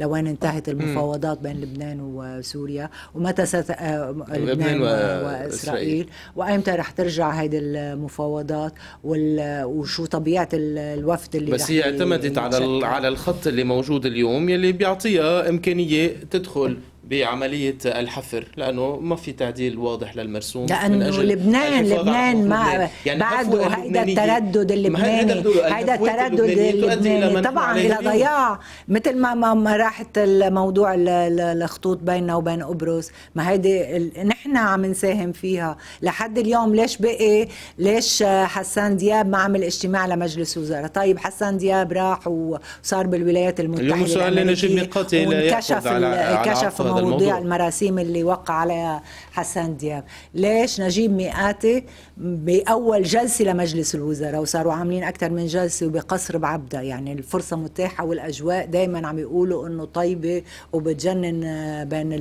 لوين انتهت المفاوضات بين لبنان وسوريا ومتى ست... آه، لبنان واسرائيل وايمتى رح ترجع هذه المفاوضات وال... وشو طبيعه الوفد اللي بس هي اعتمدت على على الخط الخط اللي موجود اليوم يلي بيعطيها امكانيه تدخل بعملية الحفر لأنه ما في تعديل واضح للمرسوم لأنه من أجل لبنان لبنان يعني ما يعني بعده هيدا التردد اللبناني هيدا التردد اللبناني طبعا إلى ضياع مثل ما ما راحت الموضوع الخطوط بيننا وبين قبرص ما هيدي نحن عم نساهم فيها لحد اليوم ليش بقي ليش حسان دياب ما عمل اجتماع لمجلس وزراء طيب حسان دياب راح وصار بالولايات المتحدة اليوم سؤال نجيب ميقاتي لا على كشف مواضيع المراسيم اللي وقع عليها حسن دياب ليش نجيب مئاتي باول جلسه لمجلس الوزراء وصاروا عاملين اكثر من جلسه وبقصر بعبدا يعني الفرصه متاحه والاجواء دائما عم يقولوا انه طيبه وبتجنن بين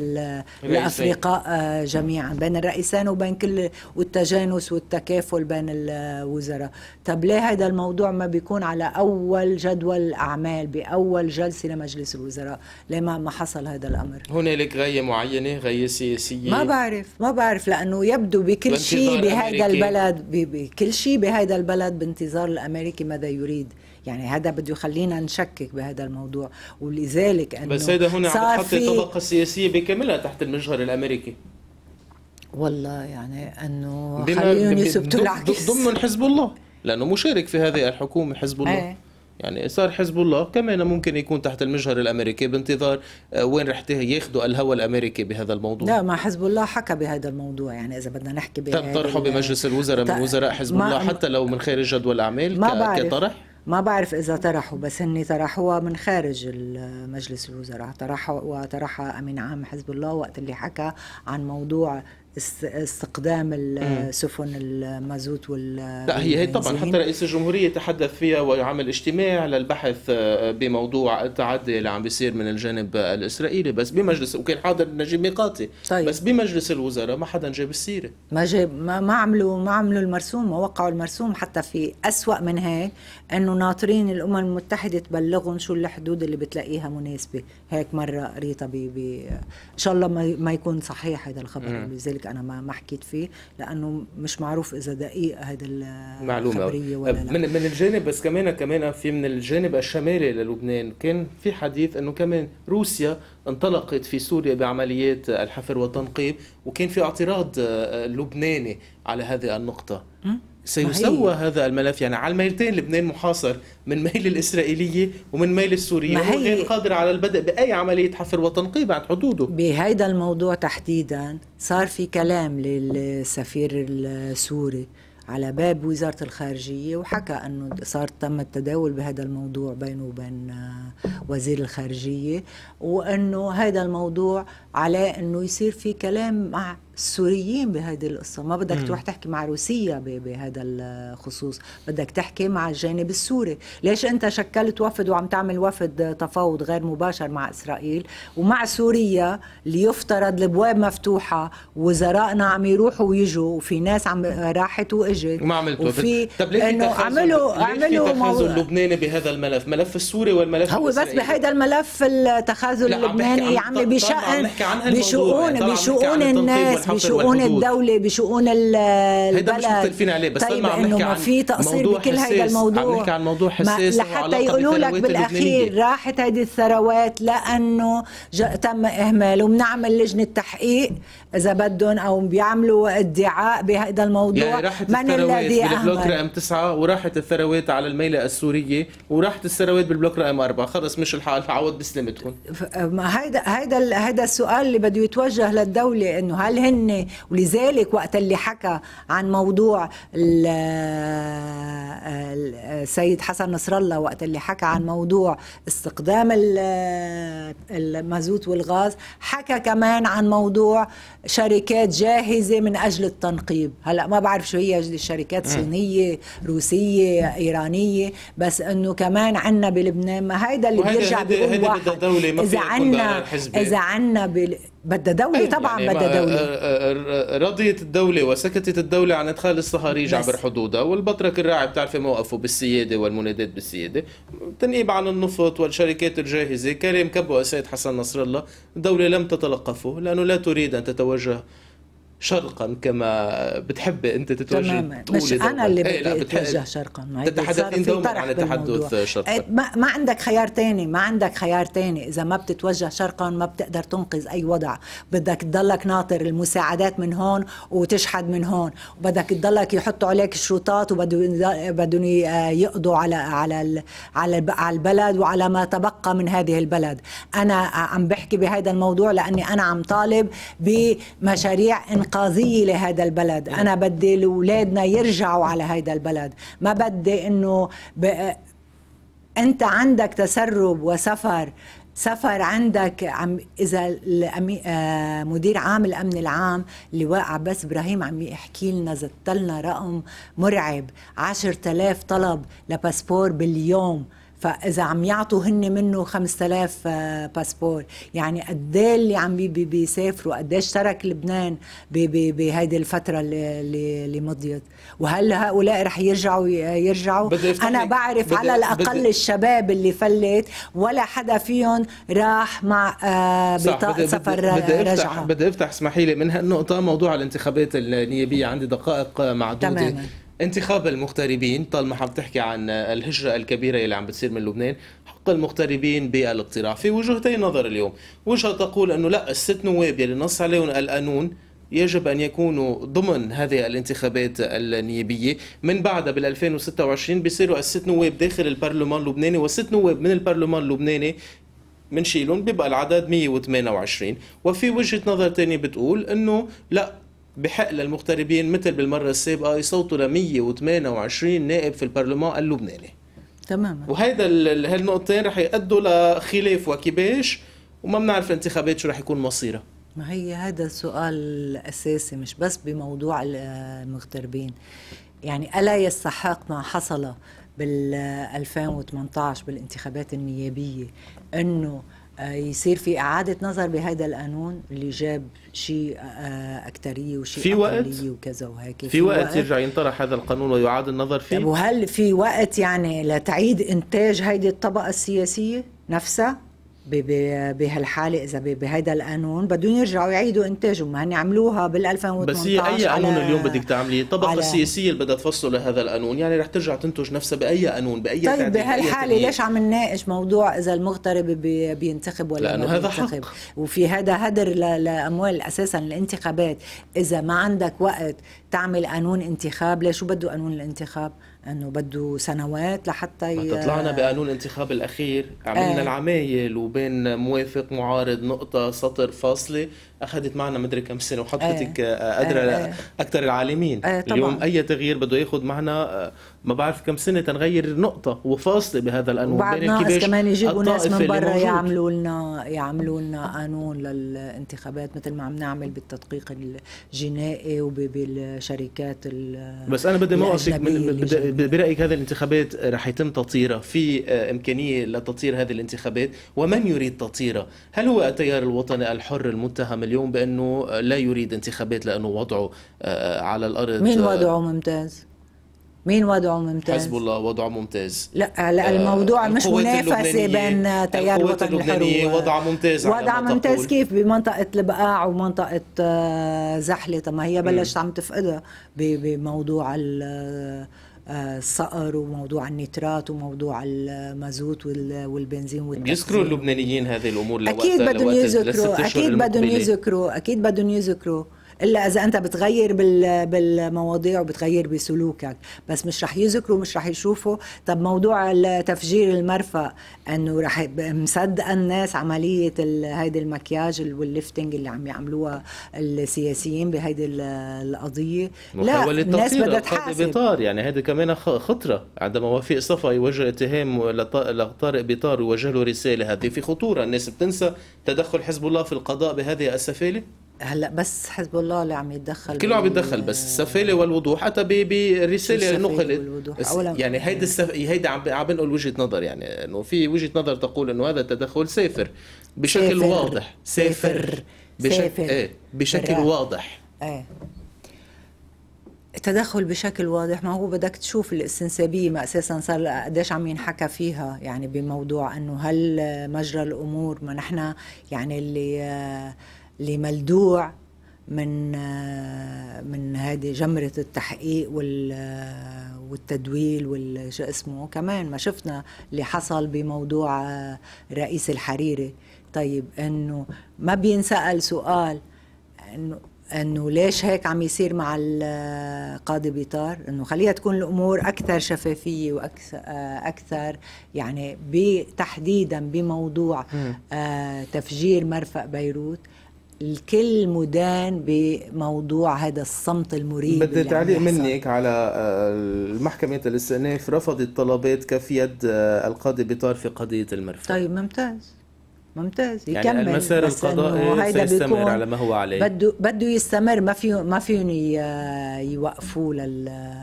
الافرقاء آه، جميعا بين الرئيسان وبين كل والتجانس والتكافل بين الوزراء طب ليه هذا الموضوع ما بيكون على اول جدول اعمال باول جلسه لمجلس الوزراء ليه ما حصل هذا الامر هنالك غايه معينه غايه سياسيه ما بعرف ما بعرف لانه يبدو بكل شيء بهذا البلد البلد بكل شيء بهذا البلد بانتظار الامريكي ماذا يريد يعني هذا بده يخلينا نشكك بهذا الموضوع ولذلك انه بس هذا هنا عم تحط الطبقه السياسيه بكاملها تحت المجهر الامريكي والله يعني انه خليهم يثبتوا العكس ضمن حزب الله لانه مشارك في هذه الحكومه حزب الله أيه. يعني صار حزب الله كمان ممكن يكون تحت المجهر الامريكي بانتظار آه، وين رح ياخذوا الهوى الامريكي بهذا الموضوع لا ما حزب الله حكى بهذا الموضوع يعني اذا بدنا نحكي تم طرحه بمجلس الوزراء من وزراء حزب الله حتى لو من خارج جدول اعمال ما كطرح ما بعرف اذا طرحوا بس هن طرحوها من خارج مجلس الوزراء طرحوا وطرحها امين عام حزب الله وقت اللي حكى عن موضوع استقدام سفن المازوت وال لا هي هي طبعا حتى رئيس الجمهوريه تحدث فيها وعمل اجتماع للبحث آه، بموضوع التعدي اللي عم بيصير من الجانب الاسرائيلي بس بمجلس وكان حاضر نجيب ميقاتي طيب. بس بمجلس الوزراء ما حدا جاب السيره ما جاب ما, ما عملوا ما عملوا المرسوم ما وقعوا المرسوم حتى في أسوأ من هيك انه ناطرين الامم المتحده تبلغهم شو الحدود اللي بتلاقيها مناسبه هيك مره قريتها ب ان شاء الله ما يكون صحيح هذا الخبر لذلك انا ما ما حكيت فيه لانه مش معروف اذا دقيق هذا المعلومه ولا ولا لا. من من الجانب بس كمان كمان في من الجانب الشمالي للبنان كان في حديث انه كمان روسيا انطلقت في سوريا بعمليات الحفر والتنقيب وكان في اعتراض آه، لبناني على هذه النقطه سيسوى هذا الملف يعني على الميلتين لبنان محاصر من ميل الإسرائيلية ومن ميل السورية وغير قادر على البدء بأي عملية حفر وتنقيب بعد حدوده بهذا الموضوع تحديدا صار في كلام للسفير السوري على باب وزارة الخارجية وحكى أنه صار تم التداول بهذا الموضوع بينه وبين آه، وزير الخارجية وأنه هذا الموضوع على انه يصير في كلام مع السوريين بهذه القصة ما بدك تروح تحكي مع روسيا بهذا الخصوص بدك تحكي مع الجانب السوري ليش أنت شكلت وفد وعم تعمل وفد تفاوض غير مباشر مع إسرائيل ومع سوريا اللي يفترض البواب مفتوحة وزرائنا عم يروحوا ويجوا وفي ناس عم راحت واجت وما عملتوا وفي طب ليش انه عملوا عملوا مو... اللبناني بهذا الملف ملف السوري والملف هو بس بهذا الملف التخاذل اللبناني يا عمي بشأن نحكي عنها بشؤون بشؤون الناس بشؤون الدوله بشؤون البلد هيدا مش مختلفين عليه بس طيب لما عم نحكي عن في تقصير بكل هيدا الموضوع عم نحكي عن موضوع حساس لحتى يقولوا لك بالاخير راحت هيدي الثروات لانه تم اهماله بنعمل لجنه تحقيق اذا بدهم او بيعملوا ادعاء بهذا الموضوع يعني راحت من الذي بالبلوك رقم 9 وراحت الثروات على الميله السوريه وراحت الثروات بالبلوك رقم 4 خلص مش الحال عوض بسلمتكم هيدا هيدا هيدا السؤال اللي بده يتوجه للدوله انه هل هن ولذلك وقت اللي حكى عن موضوع السيد حسن نصر الله وقت اللي حكى عن موضوع استخدام المازوت والغاز حكى كمان عن موضوع شركات جاهزه من اجل التنقيب هلا ما بعرف شو هي الشركات صينيه روسيه ايرانيه بس انه كمان عنا بلبنان ما هيدا اللي بيرجع بيقول واحد اذا عنا اذا عنا بدا دولة إيه، طبعا يعني بدا آه، دولة آه، آه، رضيت الدولة وسكتت الدولة عن إدخال الصهاريج عبر حدودها والبطرك الراعي بتعرفي موقفه بالسيادة والمنادات بالسيادة تنقيب عن النفط والشركات الجاهزة كريم كبو السيد حسن نصر الله الدولة لم تتلقفه لأنه لا تريد أن تتوجه شرقا كما بتحب انت تتوجه تماما مش انا اللي إيه، بدي ايه اتوجه شرقا تتحدث انت دوما عن تحدث شرقا إيه، ما, عندك خيار تاني ما عندك خيار تاني اذا ما بتتوجه شرقا ما بتقدر تنقذ اي وضع بدك تضلك ناطر المساعدات من هون وتشحد من هون وبدك تضلك يحطوا عليك شروطات وبدهم يقضوا على على على على البلد وعلى ما تبقى من هذه البلد انا عم بحكي بهذا الموضوع لاني انا عم طالب بمشاريع انقاذيه لهذا البلد إيه. انا بدي لاولادنا يرجعوا على هذا البلد ما بدي انه ب... انت عندك تسرب وسفر سفر عندك عم اذا آه، مدير عام الامن العام لواء عباس ابراهيم عم يحكي لنا زدت لنا رقم مرعب 10000 طلب لباسبور باليوم فاذا عم يعطوا هن منه 5000 آه، باسبور يعني قد إيه اللي عم بيسافروا قد ايش ترك لبنان بهيدي الفتره اللي اللي مضيت وهل هؤلاء رح يرجعوا يرجعوا انا بعرف على الاقل الشباب اللي فلت ولا حدا فيهم راح مع آه، بطاقه سفر بدي افتح رجعة. بدي افتح اسمحي لي من هالنقطه موضوع الانتخابات النيابيه عندي دقائق معدوده تمام. انتخاب المغتربين طالما عم تحكي عن الهجرة الكبيرة اللي عم بتصير من لبنان حق المغتربين بالاقتراع في وجهتين نظر اليوم وجهة تقول أنه لا الست نواب يلي نص عليهم القانون يجب أن يكونوا ضمن هذه الانتخابات النيابية من بعدها بال 2026 بيصيروا الست نواب داخل البرلمان اللبناني والست نواب من البرلمان اللبناني شيلون بيبقى العدد 128 وفي وجهة نظر تانية بتقول انه لا بحق للمغتربين مثل بالمرة السابقة يصوتوا ل 128 نائب في البرلمان اللبناني تماما وهيدا هالنقطتين رح يؤدوا لخلاف وكباش وما بنعرف الانتخابات شو رح يكون مصيرها ما هي هذا السؤال الأساسي مش بس بموضوع المغتربين يعني ألا يستحق ما حصل بال 2018 بالانتخابات النيابية أنه يصير في إعادة نظر بهذا القانون اللي جاب شيء آه، أكترية وشيء في وقت وكذا وهيك في, في وقت, وقت يرجع ينطرح هذا القانون ويعاد النظر فيه؟ طيب وهل في وقت يعني لتعيد إنتاج هيدي الطبقة السياسية نفسها؟ بهالحاله اذا بهيدا القانون بدهم يرجعوا يعيدوا انتاجه ما هن عملوها بال 2018 بس هي اي قانون اليوم بدك تعمليه الطبقه السياسيه اللي بدها تفصله لهذا القانون يعني رح ترجع تنتج نفسها باي قانون باي طيب بهالحاله ليش عم نناقش موضوع اذا المغترب بينتخب ولا لانه هذا حق وفي هذا هدر لاموال اساسا الانتخابات اذا ما عندك وقت تعمل قانون انتخاب ليش شو بده قانون الانتخاب انه بده سنوات لحتى ي... طلعنا بقانون الانتخاب الاخير عملنا آه. العمايل وبين موافق معارض نقطه سطر فاصله اخذت معنا مدري كم سنه وحطتك آه. قدر آه. اكثر العالمين آه. طبعًا. اليوم اي تغيير بده ياخذ معنا آه، ما بعرف كم سنه تنغير نقطه وفاصله بهذا القانون وبعد ناقص كمان يجيبوا ناس من برا يعملوا لنا يعملوا لنا قانون للانتخابات مثل ما عم نعمل بالتدقيق الجنائي وبالشركات بس انا بدي موقفك برايك هذه الانتخابات رح يتم تطيرها في آه، امكانيه لتطير هذه الانتخابات ومن يريد تطيرها هل هو التيار الوطني الحر المتهم اليوم بانه آه، لا يريد انتخابات لانه وضعه آه، على الارض مين وضعه ممتاز مين وضعه ممتاز؟ حزب الله وضعه ممتاز لا لا آه، الموضوع آه مش منافسه بين تيار الوطن اللبناني وضعه ممتاز وضعه ممتاز كيف بمنطقه البقاع ومنطقه آه، زحله طب ما هي بلشت عم تفقدها بموضوع الصقر آه، وموضوع النترات وموضوع المازوت والبنزين بيذكروا اللبنانيين هذه الامور اكيد بدهم يذكروا اكيد بدهم يذكروا اكيد بدهم يذكروا الا اذا انت بتغير بالمواضيع وبتغير بسلوكك بس مش رح يذكروا مش رح يشوفوا طب موضوع تفجير المرفأ انه رح مصدقه الناس عمليه هيدي المكياج والليفتنج اللي عم يعملوها السياسيين بهيدي القضيه لا الناس بدها تحاسب يعني هذا كمان خطره عندما وفيق صفا يوجه اتهام لطارق بيطار ويوجه له رساله هذه في خطوره الناس بتنسى تدخل حزب الله في القضاء بهذه السفاله هلا بس حزب الله اللي عم يتدخل كله عم يتدخل بس السفاله والوضوح حتى برساله نقلت يعني هيدي إيه. السف... هيدي عم عم بنقول وجهه نظر يعني انه في وجهه نظر تقول انه هذا التدخل سافر بشكل سافر. واضح سافر, سافر. بشكل ايه بشكل واضح ايه تدخل بشكل واضح ما هو بدك تشوف الاستنسابية ما اساسا صار قديش عم ينحكى فيها يعني بموضوع انه هل مجرى الامور ما نحن يعني اللي آه، لملدوع من من هذه جمرة التحقيق والتدويل والشو اسمه كمان ما شفنا اللي حصل بموضوع رئيس الحريري طيب انه ما بينسأل سؤال انه انه ليش هيك عم يصير مع القاضي بيطار انه خليها تكون الامور اكثر شفافيه واكثر اكثر يعني تحديدا بموضوع آه، تفجير مرفق بيروت الكل مدان بموضوع هذا الصمت المريب بدي تعليق منك على آه، المحكمة الاستئناف رفضت طلبات كف يد آه، القاضي بطار في قضية المرفأ طيب ممتاز ممتاز يعني يكمل المسار القضائي سيستمر على ما هو عليه بده بده يستمر ما في ما فيهم يوقفوا لل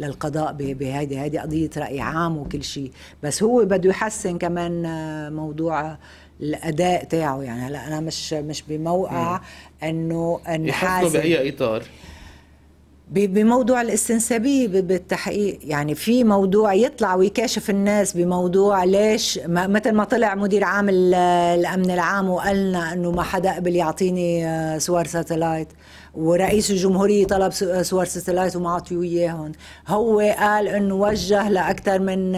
للقضاء بهذه هذه قضية رأي عام وكل شيء بس هو بده يحسن كمان آه، موضوع الاداء تاعه يعني هلا انا مش مش بموقع انه انحاز باي اطار بموضوع الاستنسابية بالتحقيق يعني في موضوع يطلع ويكاشف الناس بموضوع ليش ما مثل ما طلع مدير عام الأمن العام وقالنا أنه ما حدا قبل يعطيني آه، صور ساتلايت ورئيس الجمهوريه طلب صور ساتلايت وما عطيوه اياهم هو قال انه وجه لاكثر من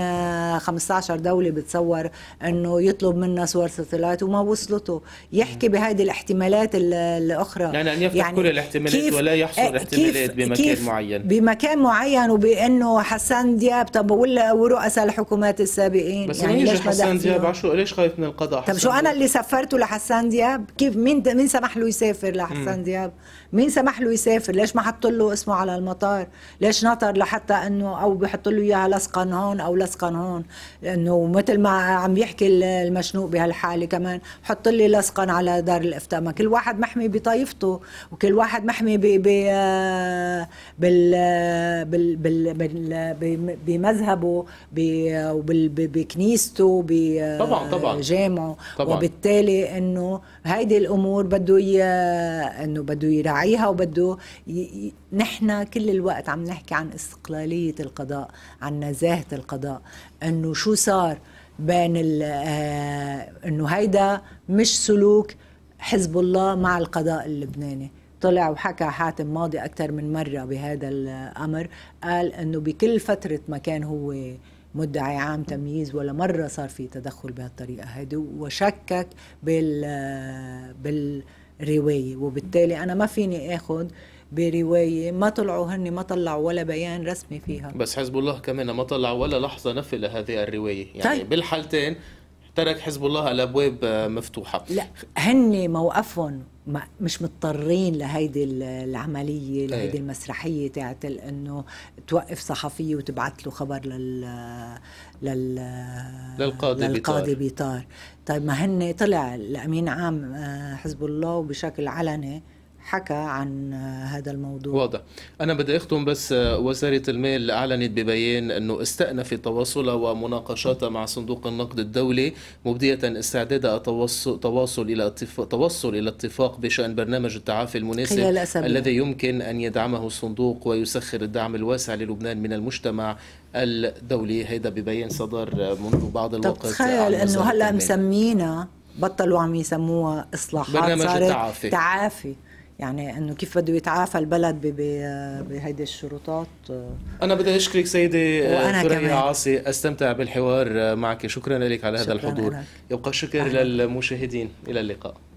15 آه، دوله بتصور انه يطلب منا صور ساتلايت وما وصلته يحكي بهيدي الاحتمالات الاخرى يعني ان يفتح يعني كل الاحتمالات ولا يحصر آه، الاحتمالات بمكان كيف معين بمكان معين وبانه حسان دياب طب ولا ورؤساء الحكومات السابقين بس يعني ليش حسان دياب عشو ليش خايف من القضاء طب شو انا اللي سفرته لحسان دياب كيف مين مين سمح له يسافر لحسان دياب مين سمح له يسافر ليش ما حط له اسمه على المطار ليش نطر لحتى انه او بحط له اياها لصقا هون او لصقا هون انه مثل ما عم يحكي المشنوق بهالحاله كمان حط لي لصقن على دار الافتاء ما كل واحد محمي بطائفته وكل واحد محمي ب ب آه، آه، بال بال بال بال بمذهبه بكنيسته طبعا آه، طبعا جامعه طبعا. وبالتالي انه هيدي الامور بده انه بده يراعي يراعيها وبده ي... نحن كل الوقت عم نحكي عن استقلالية القضاء عن نزاهة القضاء انه شو صار بين ال... آه... انه هيدا مش سلوك حزب الله مع القضاء اللبناني طلع وحكى حاتم ماضي أكثر من مرة بهذا الأمر قال أنه بكل فترة ما كان هو مدعي عام تمييز ولا مرة صار في تدخل بهالطريقة هذه وشكك بال, آه، بال روايه وبالتالي انا ما فيني اخذ بروايه ما طلعوا هن ما طلعوا ولا بيان رسمي فيها بس حزب الله كمان ما طلع ولا لحظه نفي لهذه الروايه يعني طيب. بالحالتين ترك حزب الله الابواب مفتوحه لا هني موقفهم ما مش مضطرين لهيدي العمليه إيه. لهيدي المسرحيه تاعت انه توقف صحفيه وتبعت له خبر لل لل للقاضي, للقاضي بيطار. بيطار طيب ما هن طلع الامين عام آه، حزب الله وبشكل علني حكى عن هذا الموضوع واضح أنا بدي أختم بس آه، وزارة المال أعلنت ببيان أنه استأنفت تواصلها ومناقشاتها مع صندوق النقد الدولي مبدية استعدادها التواصل تواصل إلى توصل إلى اتفاق بشأن برنامج التعافي المناسب الذي يمكن أن يدعمه الصندوق ويسخر الدعم الواسع للبنان من المجتمع الدولي هذا ببيان صدر منذ بعض الوقت تخيل أنه هلا مسمينا بطلوا عم يسموها إصلاحات برنامج التعافي تعافي يعني انه كيف بده يتعافى البلد بهيدي الشروطات انا بدي اشكرك سيدي ثريا آه، عاصي استمتع بالحوار آه، معك شكرا لك على هذا الحضور يبقى شكر للمشاهدين الى اللقاء